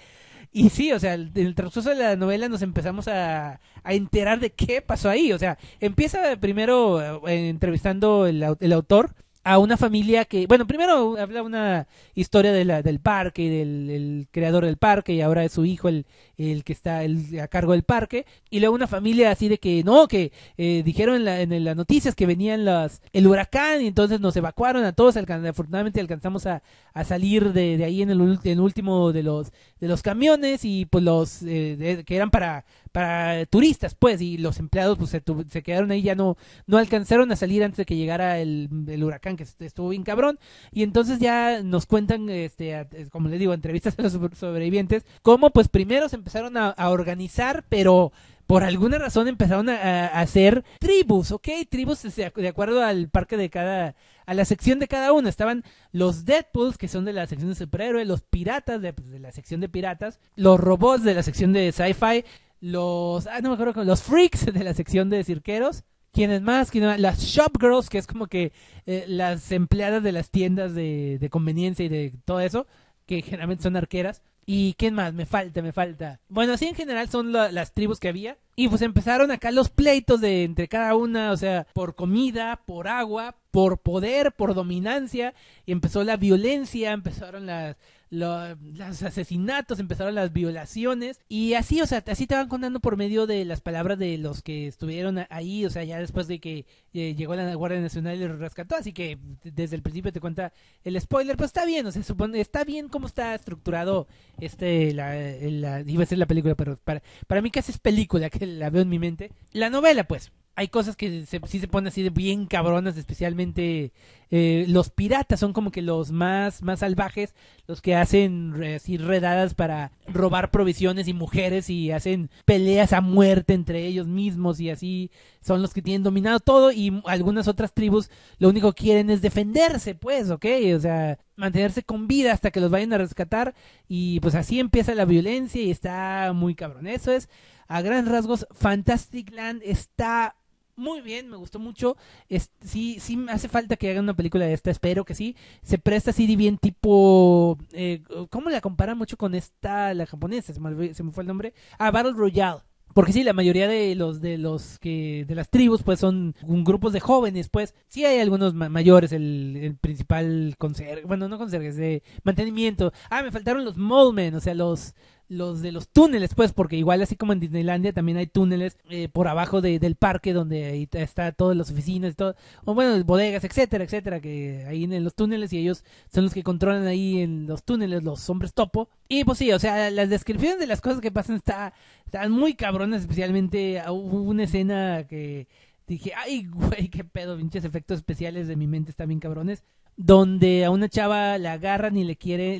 Y sí, o sea, en el transcurso de la novela nos empezamos a, enterar de qué pasó ahí. O sea, empieza primero eh, entrevistando el, el autor a una familia que, bueno, primero habla una historia de la, del parque, del, el creador del parque, y ahora es su hijo el, que está a cargo del parque, y luego una familia así de que, no, que eh, dijeron en, en, las noticias que venían las, el huracán, y entonces nos evacuaron a todos, afortunadamente alcanzamos a, a salir de, de, ahí en el, en último de los, de los camiones, y pues los eh, que eran para, para turistas, pues, y los empleados pues se, se quedaron ahí, ya no, no alcanzaron a salir antes de que llegara el, huracán, que estuvo bien cabrón, y entonces ya nos cuentan, este, como les digo, entrevistas a los sobrevivientes, cómo pues primero se empezaron a, organizar, pero por alguna razón empezaron a, hacer tribus, ¿ok? Tribus de acuerdo al parque de cada, a la sección de cada uno. Estaban los Deadpools, que son de la sección de superhéroes, los piratas de pues, la sección de piratas, los robots de la sección de sci-fi, los, ah, no me acuerdo, los freaks de la sección de cirqueros. quienes más? ¿Quién más? Las shop girls, que es como que eh, las empleadas de las tiendas de, conveniencia y de todo eso, que generalmente son arqueras. ¿Y quién más? Me falta, me falta. Bueno, así en general son las tribus que había. Y pues empezaron acá los pleitos de entre cada una, o sea, por comida, por agua, por poder, por dominancia. Y empezó la violencia, empezaron las, los asesinatos, empezaron las violaciones y así, o sea, así te van contando por medio de las palabras de los que estuvieron ahí, o sea, ya después de que eh, llegó la Guardia Nacional y los rescató, así que desde el principio te cuenta el spoiler, pues está bien, o sea, supone, está bien cómo está estructurado este, la, la, iba a ser la película, pero para, para mí casi es película que la veo en mi mente, la novela pues hay cosas que sí se ponen así de bien cabronas, especialmente eh, los piratas son como que los más, más salvajes, los que hacen así redadas para robar provisiones y mujeres y hacen peleas a muerte entre ellos mismos y así son los que tienen dominado todo y algunas otras tribus lo único que quieren es defenderse, pues, ¿ok? O sea, mantenerse con vida hasta que los vayan a rescatar y pues así empieza la violencia y está muy cabrón. Eso es, a gran rasgos, Fantastic Land está muy bien, me gustó mucho. Es, sí, sí hace falta que hagan una película de esta, espero que sí. Se presta de bien tipo... Eh, ¿Cómo la compara mucho con esta, la japonesa? Se me, fue el nombre. Ah, Battle Royale porque sí la mayoría de los de los que de las tribus pues son grupos de jóvenes pues sí hay algunos mayores el, principal conserje bueno no conserje de mantenimiento ah me faltaron los moldmen o sea los los de los túneles, pues, porque igual así como en Disneylandia también hay túneles eh, por abajo de, del parque donde ahí está todas las oficinas y todo, o bueno, bodegas, etcétera, etcétera, que ahí en los túneles y ellos son los que controlan ahí en los túneles los hombres topo. Y pues sí, o sea, las descripciones de las cosas que pasan está, están muy cabrones especialmente ah, hubo una escena que dije, ay, güey, qué pedo, pinches efectos especiales de mi mente están bien cabrones donde a una chava la agarran y le quiere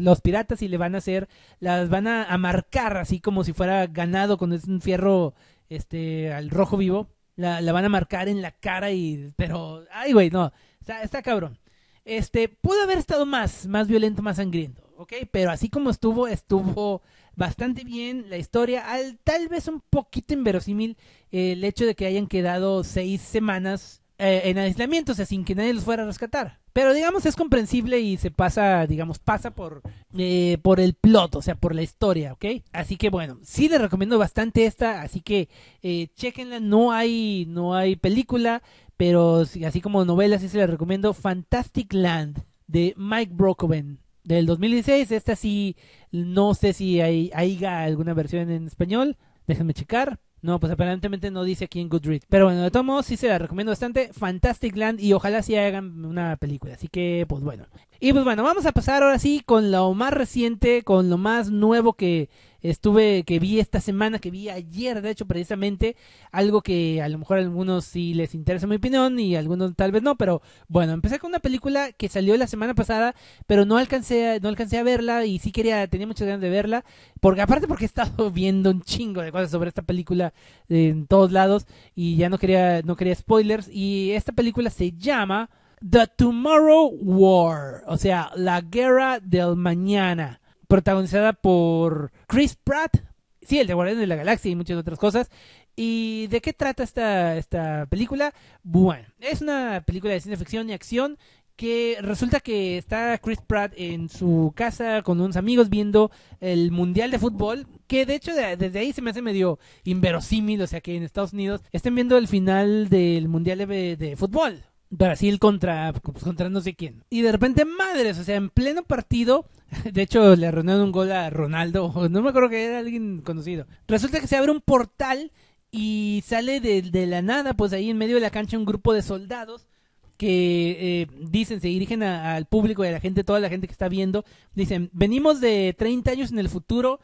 los piratas y le van a hacer las van a, marcar así como si fuera ganado con un fierro este al rojo vivo la, la van a marcar en la cara y pero ay güey no está, cabrón este pudo haber estado más más violento más sangriento ok pero así como estuvo estuvo bastante bien la historia al, tal vez un poquito inverosímil el hecho de que hayan quedado seis semanas eh, en aislamiento, o sea, sin que nadie los fuera a rescatar. Pero digamos es comprensible y se pasa, digamos, pasa por, eh, por el plot, o sea, por la historia, ¿ok? Así que bueno, sí les recomiendo bastante esta, así que eh, chequenla, no hay, no hay película, pero así como novela sí se les recomiendo, Fantastic Land de Mike Brokoven del 2016, esta sí, no sé si hay, alguna versión en español, déjenme checar, no, pues aparentemente no dice aquí en Goodreads. Pero bueno, de todos modos sí se la recomiendo bastante. Fantastic Land y ojalá sí hagan una película. Así que, pues bueno. Y pues bueno, vamos a pasar ahora sí con lo más reciente, con lo más nuevo que estuve, que vi esta semana, que vi ayer, de hecho, precisamente, algo que a lo mejor a algunos sí les interesa mi opinión y a algunos tal vez no, pero bueno, empecé con una película que salió la semana pasada, pero no alcancé, no alcancé a verla y sí quería, tenía muchas ganas de verla, porque aparte porque he estado viendo un chingo de cosas sobre esta película en todos lados y ya no quería, no quería spoilers y esta película se llama... The Tomorrow War, o sea, la guerra del mañana protagonizada por Chris Pratt, sí, el de Guardianes de la Galaxia y muchas otras cosas. ¿Y de qué trata esta, esta película? Bueno, es una película de ciencia ficción y acción que resulta que está Chris Pratt en su casa con unos amigos viendo el Mundial de Fútbol, que de hecho desde ahí se me hace medio inverosímil, o sea que en Estados Unidos estén viendo el final del Mundial de, de Fútbol. Brasil contra, pues, contra no sé quién. Y de repente, madres, o sea, en pleno partido De hecho, le arruinaron un gol a Ronaldo. No me acuerdo que era alguien conocido. Resulta que se abre un portal y sale de, la nada, pues ahí en medio de la cancha, un grupo de soldados que eh, dicen, se dirigen al público y a la gente, toda la gente que está viendo. Dicen, venimos de 30 años en el futuro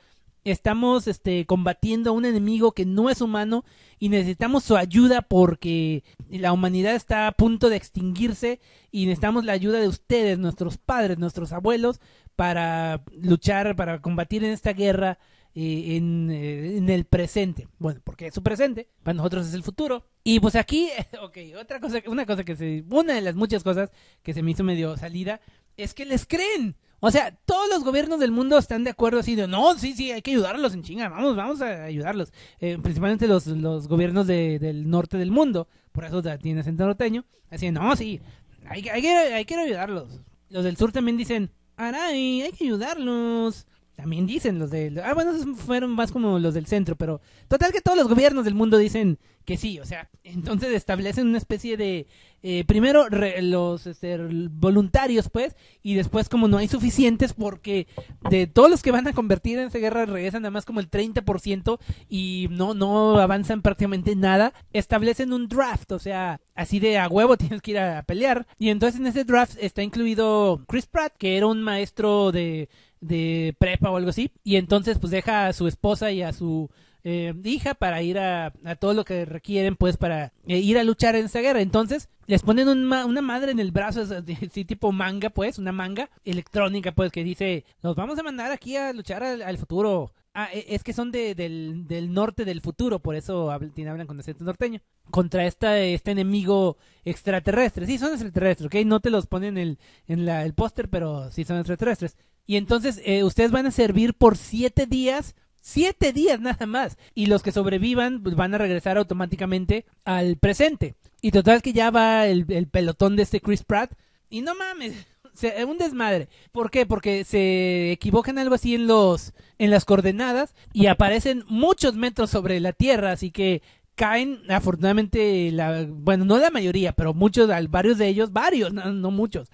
estamos este, combatiendo a un enemigo que no es humano y necesitamos su ayuda porque la humanidad está a punto de extinguirse y necesitamos la ayuda de ustedes, nuestros padres, nuestros abuelos, para luchar, para combatir en esta guerra eh, eh, en, el presente. Bueno, porque es su presente, para nosotros es el futuro. Y pues aquí, ok, otra cosa, una cosa que se, una de las muchas cosas que se me hizo medio salida, es que les creen. O sea, todos los gobiernos del mundo están de acuerdo así de, no, sí, sí, hay que ayudarlos en chinga, vamos, vamos a ayudarlos. Eh, principalmente los, los gobiernos del norte del mundo, por eso tiene acento norteño, así no, sí, hay, hay, que, hay que ayudarlos. Los del sur también dicen, aray, hay que ayudarlos. También dicen los de... Ah, bueno, fueron más como los del centro, pero total que todos los gobiernos del mundo dicen que sí, o sea, entonces establecen una especie de... Eh, primero los este, voluntarios, pues, y después como no hay suficientes porque de todos los que van a convertir en esa guerra regresan nada más como el 30% y no, no avanzan prácticamente nada, establecen un draft, o sea, así de a huevo tienes que ir a pelear. Y entonces en ese draft está incluido Chris Pratt, que era un maestro de de prepa o algo así, y entonces pues deja a su esposa y a su eh, hija para ir a, a, todo lo que requieren pues para eh, ir a luchar en esa guerra. Entonces les ponen un una madre en el brazo, así tipo manga pues, una manga electrónica pues que dice, nos vamos a mandar aquí a luchar al, futuro. Ah, e, es que son del, norte del futuro, por eso hablan, con acento norteño. Contra esta, este enemigo extraterrestre. Sí, son extraterrestres, ¿ok? No te los ponen en el, en el póster, pero sí son extraterrestres. Y entonces eh, ustedes van a servir por siete días. Siete días nada más. Y los que sobrevivan pues, van a regresar automáticamente al presente. Y total que ya va el, pelotón de este Chris Pratt. Y no mames, es eh, un desmadre. ¿Por qué? Porque se equivocan algo así en los en las coordenadas y aparecen muchos metros sobre la Tierra, así que caen afortunadamente la bueno, no la mayoría, pero muchos, varios de ellos, varios, no muchos,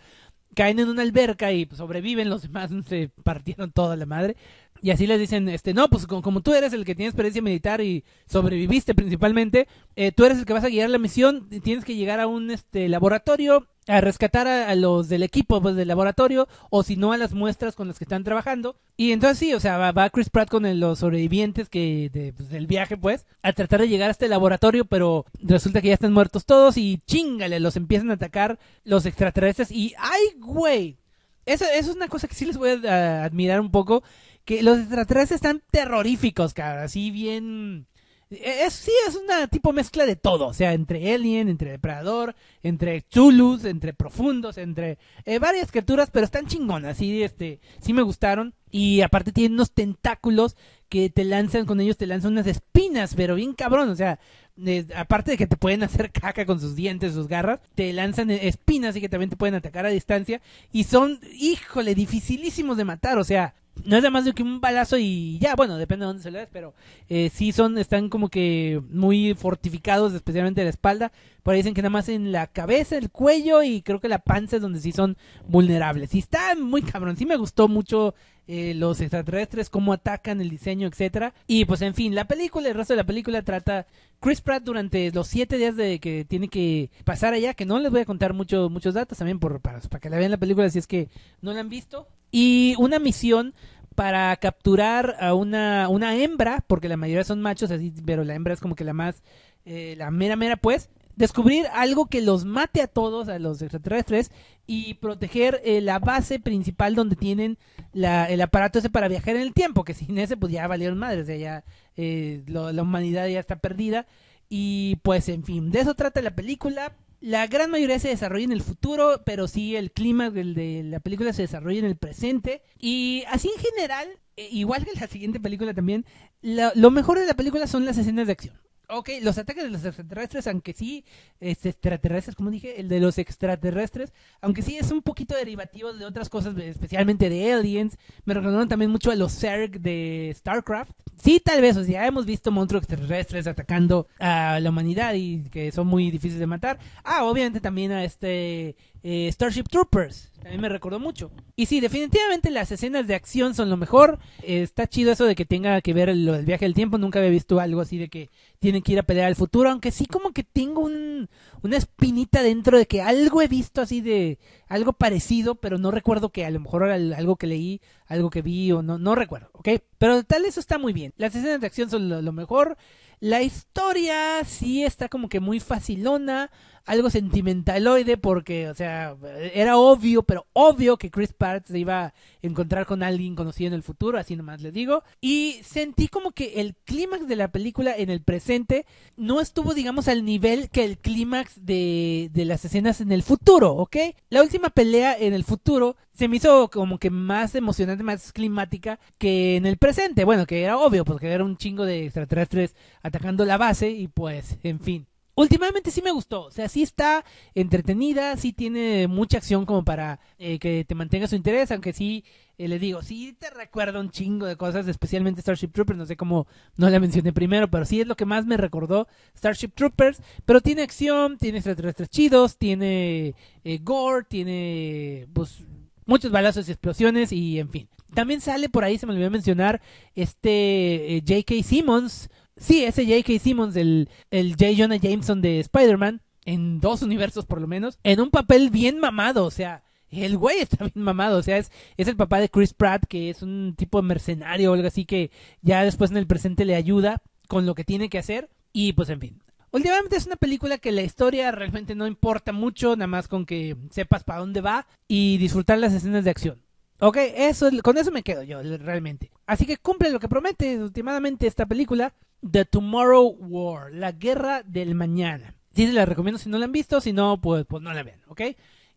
caen en una alberca y sobreviven, los demás se partieron toda la madre. Y así les dicen, este, no, pues como, tú eres el que tiene experiencia militar y sobreviviste principalmente, eh, tú eres el que vas a guiar la misión, tienes que llegar a un este, laboratorio a rescatar a, los del equipo pues, del laboratorio o si no a las muestras con las que están trabajando. Y entonces sí, o sea, va, Chris Pratt con los sobrevivientes que pues, del viaje pues a tratar de llegar a este laboratorio, pero resulta que ya están muertos todos y chingale, los empiezan a atacar los extraterrestres y ¡ay, güey! Esa es una cosa que sí les voy a admirar un poco que los extraterrestres están terroríficos, cabrón, así bien... Eh, es, sí, es una tipo mezcla de todo, o sea, entre Alien, entre Depredador, entre chulus, entre Profundos, entre eh, varias criaturas, pero están chingonas, sí, este, sí me gustaron. Y aparte tienen unos tentáculos que te lanzan, con ellos te lanzan unas espinas, pero bien cabrón, o sea, eh, aparte de que te pueden hacer caca con sus dientes, sus garras, te lanzan espinas y que también te pueden atacar a distancia. Y son, híjole, dificilísimos de matar, o sea, no es nada más de que un balazo y ya, bueno, depende de dónde se lo des, pero eh, sí son, están como que muy fortificados, especialmente la espalda, por ahí dicen que nada más en la cabeza, el cuello y creo que la panza es donde sí son vulnerables. Y está muy cabrón. Sí me gustó mucho eh, los extraterrestres, cómo atacan el diseño, etcétera. Y pues en fin, la película, el resto de la película trata Chris Pratt durante los siete días de que tiene que pasar allá, que no les voy a contar mucho, muchos datos también por, para, para que la vean la película si es que no la han visto. Y una misión para capturar a una, una hembra, porque la mayoría son machos, así, pero la hembra es como que la más, eh, la mera mera pues, descubrir algo que los mate a todos, a los extraterrestres, y proteger eh, la base principal donde tienen el aparato ese para viajar en el tiempo, que sin ese pues ya valieron madres, ya eh, la humanidad ya está perdida. Y pues en fin, de eso trata la película. La gran mayoría se desarrolla en el futuro, pero sí el clima de la película se desarrolla en el presente. Y así en general, eh, igual que la siguiente película también, lo mejor de la película son las escenas de acción ok, los ataques de los extraterrestres, aunque sí, este, extraterrestres, como dije, el de los extraterrestres, aunque sí es un poquito derivativo de otras cosas, especialmente de aliens, me recordaron también mucho a los Zerg de StarCraft. Sí, tal vez, o sea, hemos visto monstruos extraterrestres atacando a la humanidad y que son muy difíciles de matar. Ah, obviamente también a este eh, Starship Troopers. También me recordó mucho. Y sí, definitivamente las escenas de acción son lo mejor. Eh, está chido eso de que tenga que ver el viaje del tiempo. Nunca había visto algo así de que tienen que ir a pelear al futuro. Aunque sí como que tengo un, una espinita dentro de que algo he visto así de algo parecido, pero no recuerdo que a lo mejor era algo que leí, algo que vi o no, no recuerdo, ¿ok? Pero tal eso está muy bien. Las escenas de acción son lo mejor. La historia sí está como que muy facilona algo sentimentaloide porque, o sea, era obvio, pero obvio que Chris Pratt se iba a encontrar con alguien conocido en el futuro, así nomás le digo. Y sentí como que el clímax de la película en el presente no estuvo, digamos, al nivel que el clímax de, de las escenas en el futuro, ¿ok? La última pelea en el futuro se me hizo como que más emocionante, más climática que en el presente. Bueno, que era obvio, porque era un chingo de extraterrestres atacando la base y pues, en fin últimamente sí me gustó. O sea, sí está entretenida, sí tiene mucha acción como para eh, que te mantenga su interés, aunque sí, eh, le digo, sí te recuerda un chingo de cosas, especialmente Starship Troopers. No sé cómo no la mencioné primero, pero sí es lo que más me recordó Starship Troopers. Pero tiene acción, tiene extraterrestres chidos, tiene eh, gore, tiene pues, muchos balazos y explosiones y en fin. También sale por ahí, se me olvidó mencionar, este J.K. Simmons, Sí, ese J.K. Simmons, el, el J. Jonah Jameson de Spider-Man, en dos universos por lo menos, en un papel bien mamado, o sea, el güey está bien mamado, o sea, es, es el papá de Chris Pratt, que es un tipo de mercenario o algo así que ya después en el presente le ayuda con lo que tiene que hacer y pues en fin. Últimamente es una película que la historia realmente no importa mucho, nada más con que sepas para dónde va y disfrutar las escenas de acción. Ok, eso, con eso me quedo yo realmente. Así que cumple lo que promete últimamente esta película. The Tomorrow War, la guerra del mañana. Sí, se la recomiendo si no la han visto, si no, pues, pues, no la vean, ¿ok?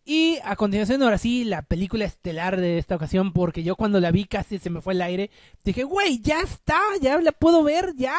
Y a continuación, ahora sí, la película estelar de esta ocasión, porque yo cuando la vi casi se me fue el aire. Dije, güey, ya está, ya la puedo ver, ya.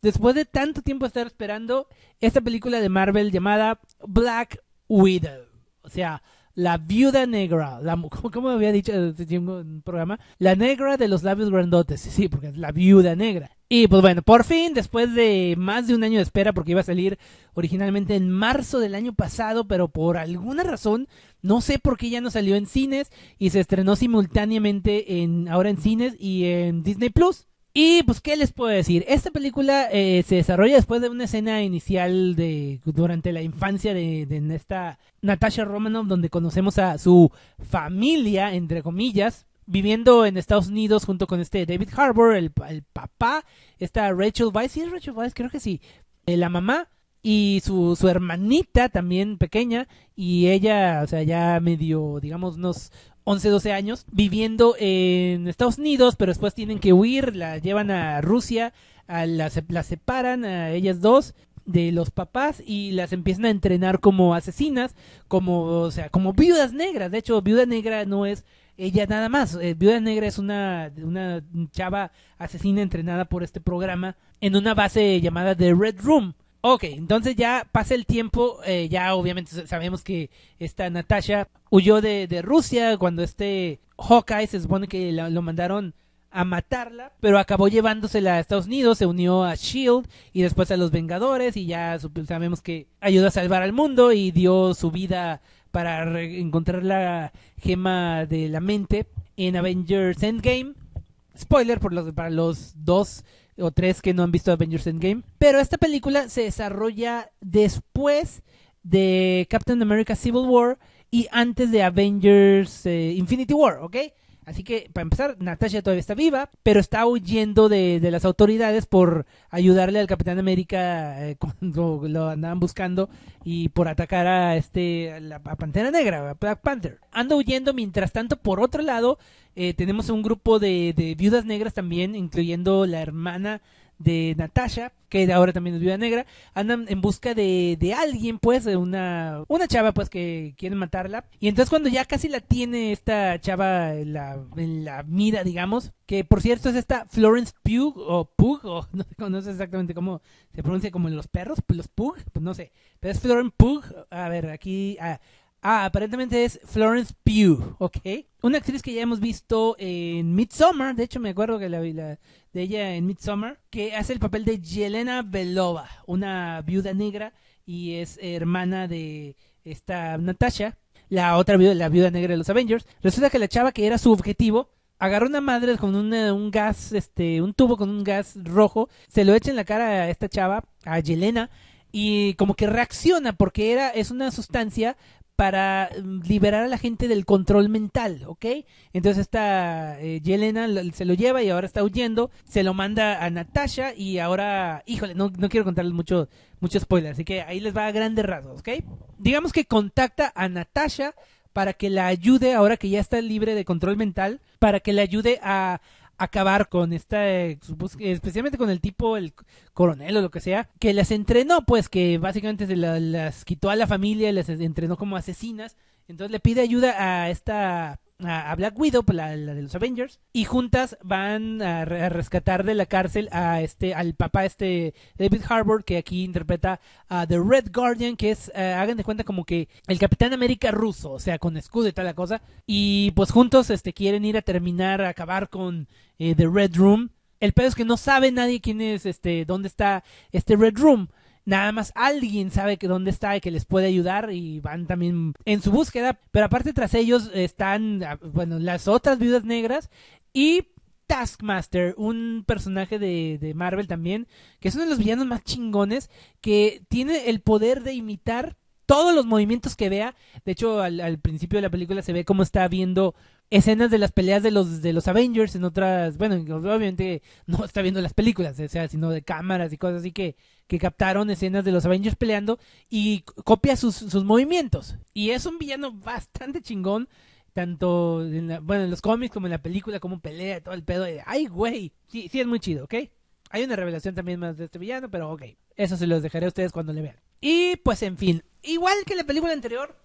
Después de tanto tiempo estar esperando esta película de Marvel llamada Black Widow. O sea, la viuda negra, la, ¿cómo, había dicho eh, este en un programa? La negra de los labios grandotes, sí, porque es la viuda negra. Y pues bueno, por fin, después de más de un año de espera, porque iba a salir originalmente en marzo del año pasado, pero por alguna razón, no sé por qué ya no salió en cines y se estrenó simultáneamente en ahora en cines y en Disney Plus. Y pues, ¿qué les puedo decir? Esta película eh, se desarrolla después de una escena inicial de durante la infancia de, esta Natasha Romanoff, donde conocemos a su familia, entre comillas, viviendo en Estados Unidos junto con este David Harbour, el, el papá, esta Rachel Weiss, sí Rachel Weiss, creo que sí, eh, la mamá y su, su hermanita también pequeña y ella, o sea, ya medio, digamos, nos... 11, 12 años viviendo en Estados Unidos, pero después tienen que huir, la llevan a Rusia, a la, la separan a ellas dos de los papás y las empiezan a entrenar como asesinas, como, o sea, como viudas negras. De hecho, viuda negra no es ella nada más. Eh, viuda negra es una, una chava asesina entrenada por este programa en una base llamada The Red Room. Ok, entonces ya pasa el tiempo, eh, ya obviamente sabemos que esta Natasha huyó de, Rusia cuando este Hawkeye se supone que lo mandaron a matarla, pero acabó llevándosela a Estados Unidos, se unió a Shield y después a los Vengadores y ya sabemos que ayudó a salvar al mundo y dio su vida para encontrar la gema de la mente en Avengers Endgame. Spoiler por los, para los dos o tres que no han visto Avengers Endgame. Pero esta película se desarrolla después de Captain America Civil War y antes de Avengers eh, Infinity War, ¿ok? Así que, para empezar, Natasha todavía está viva, pero está huyendo de, de las autoridades por ayudarle al Capitán América eh, cuando lo andaban buscando y por atacar a este la, Pantera Negra, a Black Panther. Anda huyendo, mientras tanto, por otro lado, eh, tenemos un grupo de, de viudas negras también, incluyendo la hermana de Natasha, que ahora también es viuda negra, andan en busca de, alguien, pues, de una, una chava, pues, que quieren matarla. Y entonces cuando ya casi la tiene esta chava en la, en la mira, digamos, que por cierto es esta Florence Pugh, o Pugh, o no, no sé exactamente cómo se pronuncia, como en los perros, pues, los Pugh, pues no sé, pero es Florence Pugh, a ver, aquí... Ah, aparentemente es Florence Pugh, ¿ok? Una actriz que ya hemos visto en Midsommar, de hecho me acuerdo que la, la, ella en Midsommar, que hace el papel de Yelena Belova, una viuda negra y es hermana de esta Natasha, la otra viuda, la viuda negra de los Avengers. Resulta que la chava que era su objetivo agarra una madre con un eh, gas, este, un tubo con un gas rojo, se lo echa en la cara a esta chava, a Yelena, y como que reacciona porque era es una sustancia para mm, liberar a la gente del control mental, ¿ok? Entonces esta eh, Yelena se lo lleva y ahora está huyendo, se lo manda a Natasha y ahora, híjole, no, quiero contarles mucho, mucho spoiler, así que ahí les va a grandes rasgos, ¿ok? Digamos que contacta a Natasha para que la ayude, ahora que ya está libre de control mental, para que la ayude a acabar con esta, eh, especialmente con el tipo, el coronel o lo que sea, que las entrenó, pues que básicamente las quitó a la familia, las entrenó como asesinas. Entonces le pide ayuda a esta a, Black Widow, la, de los Avengers, y juntas van a, rescatar de la cárcel a este, al papá este David Harbour, que aquí interpreta a The Red Guardian, que es, eh, hagan de cuenta como que el Capitán América ruso, o sea, con escudo y tal la cosa, y pues juntos este, quieren ir a terminar, a acabar con eh, The Red Room. El pedo es que no sabe nadie quién es, este, dónde está este Red Room nada más alguien sabe que dónde está y que les puede ayudar y van también en su búsqueda. Pero aparte tras ellos están, ah, bueno, las otras viudas negras y Taskmaster, un personaje de, Marvel también, que es uno de los villanos más chingones, que tiene el poder de imitar todos los movimientos que vea. De hecho, al, al principio de la película se ve cómo está viendo escenas de las peleas de los de los Avengers en otras, bueno, obviamente no está viendo las películas, o sea, sino de cámaras y cosas así que, que captaron escenas de los Avengers peleando y copia sus, movimientos. Y es un villano bastante chingón, tanto en, bueno, en los cómics como en la película, como pelea, todo el pedo. De, Ay, güey, sí, sí es muy chido, ¿ok? Hay una revelación también más de este villano, pero ok, eso se los dejaré a ustedes cuando le vean. Y pues en fin, igual que la película anterior,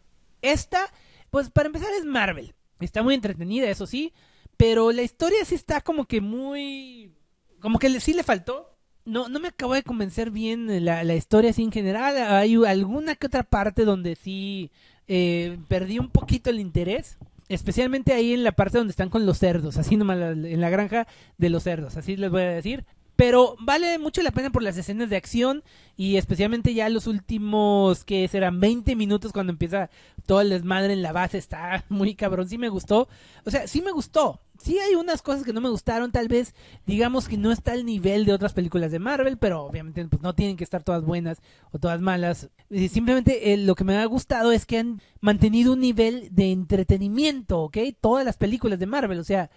esta, pues para empezar es Marvel. Está muy entretenida, eso sí, pero la historia sí está como que muy... Como que sí le faltó. No, no me acabo de convencer bien la, la historia así en general. Hay alguna que otra parte donde sí eh, perdí un poquito el interés. Especialmente ahí en la parte donde están con los cerdos, así nomás en la granja de los cerdos, así les voy a decir. Pero vale mucho la pena por las escenas de acción y especialmente ya los últimos que serán 20 minutos cuando empieza todo el desmadre en la base. Está muy cabrón, sí me gustó. O sea, sí me gustó. Sí hay unas cosas que no me gustaron, tal vez digamos que no está al nivel de otras películas de Marvel, pero obviamente pues, no tienen que estar todas buenas o todas malas. Simplemente eh, lo que me ha gustado es que han mantenido un nivel de entretenimiento, ¿ok? Todas las películas de Marvel, o sea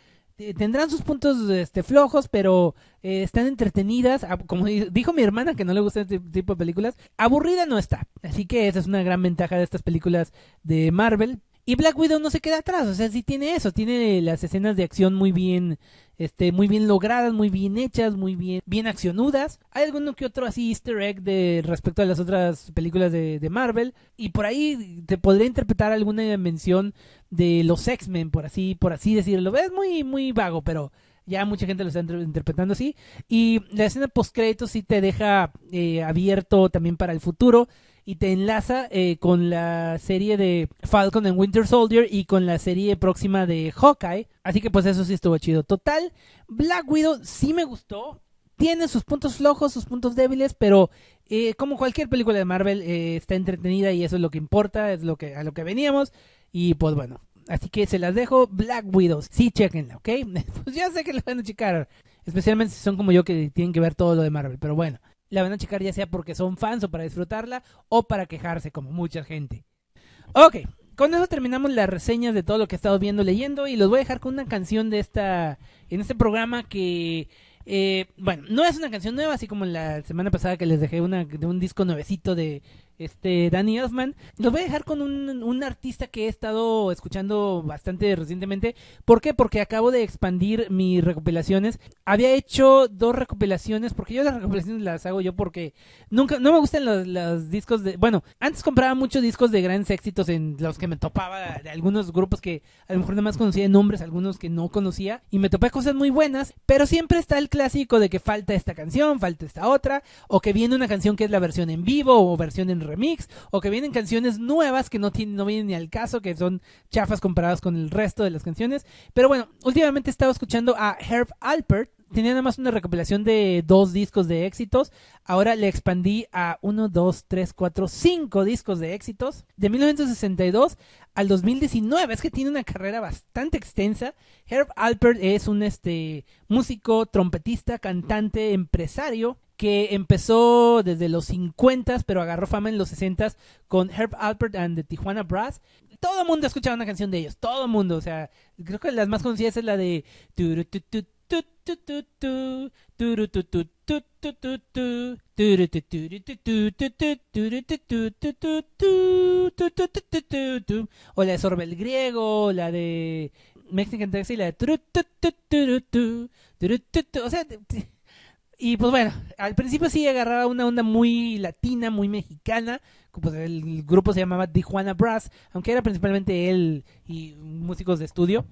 tendrán sus puntos este, flojos, pero eh, están entretenidas. Como dijo mi hermana, que no le gusta este tipo de películas, aburrida no está. Así que esa es una gran ventaja de estas películas de Marvel. Y Black Widow no se queda atrás, o sea, sí tiene eso, tiene las escenas de acción muy bien, este, muy bien logradas, muy bien hechas, muy bien, bien accionudas. Hay alguno que otro así easter egg de respecto a las otras películas de, de Marvel. Y por ahí te podría interpretar alguna mención de los X-Men, por así, por así decirlo. Es muy, muy vago, pero ya mucha gente lo está interpretando así. Y la escena post-crédito sí te deja eh, abierto también para el futuro y te enlaza eh, con la serie de Falcon and Winter Soldier y con la serie próxima de Hawkeye. Así que pues eso sí estuvo chido. Total, Black Widow sí me gustó. Tiene sus puntos flojos, sus puntos débiles, pero eh, como cualquier película de Marvel, eh, está entretenida y eso es lo que importa, es lo que, a lo que veníamos. Y pues bueno, así que se las dejo. Black Widows, sí, chequenla, ¿ok? pues ya sé que la van a checar, especialmente si son como yo que tienen que ver todo lo de Marvel, pero bueno, la van a checar ya sea porque son fans o para disfrutarla o para quejarse, como mucha gente. Ok, con eso terminamos las reseñas de todo lo que he estado viendo, leyendo y los voy a dejar con una canción de esta en este programa que eh, bueno, no es una canción nueva, así como la semana pasada que les dejé una, de un disco nuevecito de este Danny Osman Los voy a dejar con un, artista que he estado escuchando bastante recientemente. ¿Por qué? Porque acabo de expandir mis recopilaciones. Había hecho dos recopilaciones, porque yo las recopilaciones las hago yo porque nunca, no me gustan los, discos de... Bueno, antes compraba muchos discos de grandes éxitos en los que me topaba, de algunos grupos que a lo mejor nada más conocía de nombres, algunos que no conocía, y me topé cosas muy buenas, pero siempre está el clásico de que falta esta canción, falta esta otra, o que viene una canción que es la versión en vivo o versión en remix, o que vienen canciones nuevas que no, tienen, no vienen ni al caso, que son chafas comparadas con el resto de las canciones. Pero bueno, últimamente estaba escuchando a Herb Alpert, tenía nada más una recopilación de dos discos de éxitos. Ahora le expandí a uno dos tres cuatro cinco discos de éxitos. De 1962 al 2019. Es que tiene una carrera bastante extensa. Herb Alpert es un este, músico, trompetista, cantante, empresario que empezó desde los 50 pero agarró fama en los 60 con Herb Alpert and the Tijuana Brass. Todo el mundo escuchado una canción de ellos, todo el mundo, o sea, creo que las más conocidas es la de o la de Sorbel Griego, la de Mexican Taxi, la de o sea, y pues bueno, al principio sí agarraba una onda muy latina, muy mexicana. Pues, el grupo se llamaba Tijuana Brass, aunque era principalmente él y músicos de estudio.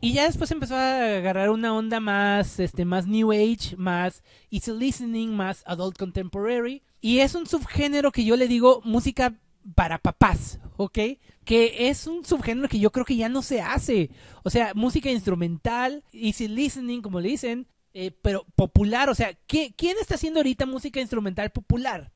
Y ya después empezó a agarrar una onda más, este, más new age, más easy listening, más adult contemporary. Y es un subgénero que yo le digo música para papás, ¿ok? Que es un subgénero que yo creo que ya no se hace. O sea, música instrumental, easy listening, como le dicen, eh, pero popular, o sea, ¿qué, ¿quién está haciendo ahorita música instrumental popular?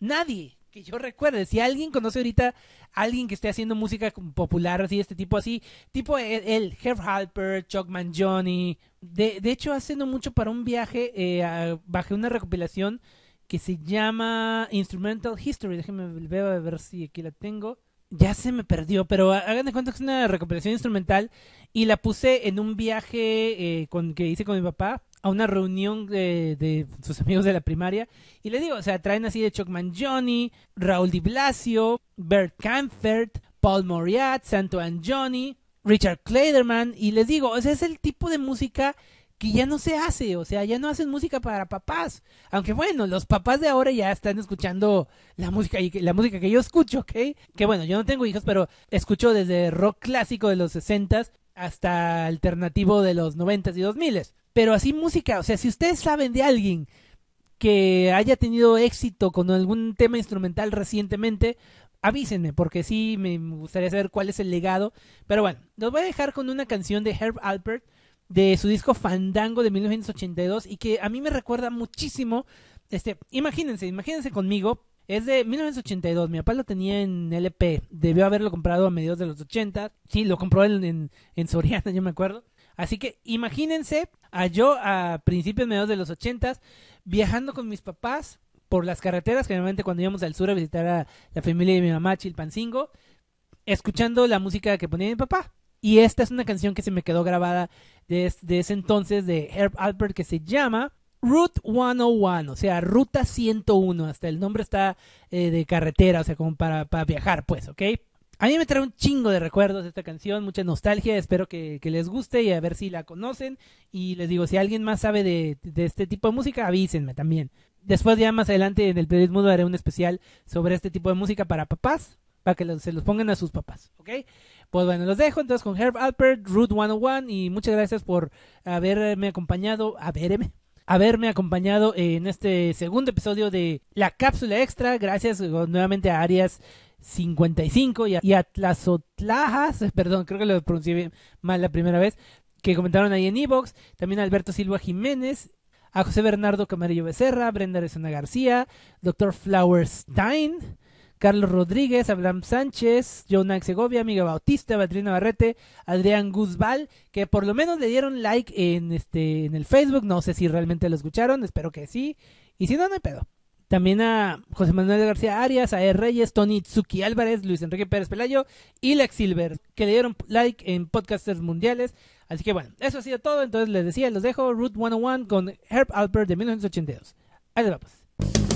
Nadie, que yo recuerde. Si alguien conoce ahorita alguien que esté haciendo música popular, así, este tipo así, tipo el, el Halper, Chuck Mangione. De, de hecho, haciendo mucho para un viaje, eh, bajé una recopilación que se llama Instrumental History. Déjeme volver a ver si aquí la tengo ya se me perdió, pero hagan de cuenta que es una recopilación instrumental y la puse en un viaje eh, con, que hice con mi papá a una reunión de, de, sus amigos de la primaria y les digo, o sea, traen así de Chuckman Johnny, Raúl Di Blasio, Bert Camfert, Paul Moriat, Santo Johnny, Richard Clayderman y les digo, o sea, es el tipo de música y ya no se hace, o sea, ya no hacen música para papás. Aunque bueno, los papás de ahora ya están escuchando la música y la música que yo escucho, ¿ok? Que bueno, yo no tengo hijos, pero escucho desde rock clásico de los 60 hasta alternativo de los 90 y 2000. Pero así música, o sea, si ustedes saben de alguien que haya tenido éxito con algún tema instrumental recientemente, avísenme, porque sí me gustaría saber cuál es el legado. Pero bueno, los voy a dejar con una canción de Herb Alpert de su disco Fandango de 1982 y que a mí me recuerda muchísimo, este, imagínense, imagínense conmigo, es de 1982, mi papá lo tenía en LP, debió haberlo comprado a mediados de los 80, sí, lo compró en, en, en Soriana, yo me acuerdo. Así que imagínense a yo a principios, mediados de los 80, viajando con mis papás por las carreteras, generalmente cuando íbamos al sur a visitar a la familia de mi mamá, Chilpancingo, escuchando la música que ponía mi papá. Y esta es una canción que se me quedó grabada de, ese entonces de Herb Albert, que se llama Route 101, o sea, Ruta 101, hasta el nombre está eh, de carretera, o sea, como para, viajar, pues, ¿ok? A mí me trae un chingo de recuerdos esta canción, mucha nostalgia, espero que, les guste y a ver si la conocen. Y les digo, si alguien más sabe de, este tipo de música, avísenme también. Después ya más adelante en el periodismo haré un especial sobre este tipo de música para papás, para que se los pongan a sus papás, ¿ok? Pues bueno, los dejo entonces con Herb Alpert, root 101 y muchas gracias por haberme acompañado, haberme, haberme acompañado en este segundo episodio de La Cápsula Extra. Gracias eh, nuevamente a Arias 55 y a, y a Tlazotlajas, eh, perdón, creo que lo pronuncié mal la primera vez, que comentaron ahí en Evox. También a Alberto Silva Jiménez, a José Bernardo Camarillo Becerra, Brenda Arizona García, Dr. Stein, Carlos Rodríguez, Abraham Sánchez, Jonah Segovia, Amiga Bautista, Beatriz Barrete, Adrián Guzbal, que por lo menos le dieron like en este en el Facebook, no sé si realmente lo escucharon, espero que sí, y si no, no hay pedo. También a José Manuel García Arias, a e. Reyes, Tony Tsuki Álvarez, Luis Enrique Pérez Pelayo y Lex Silver, que le dieron like en Podcasters Mundiales. Así que bueno, eso ha sido todo. Entonces les decía, los dejo Route 101 con Herb Alpert de 1982. Ahí pues.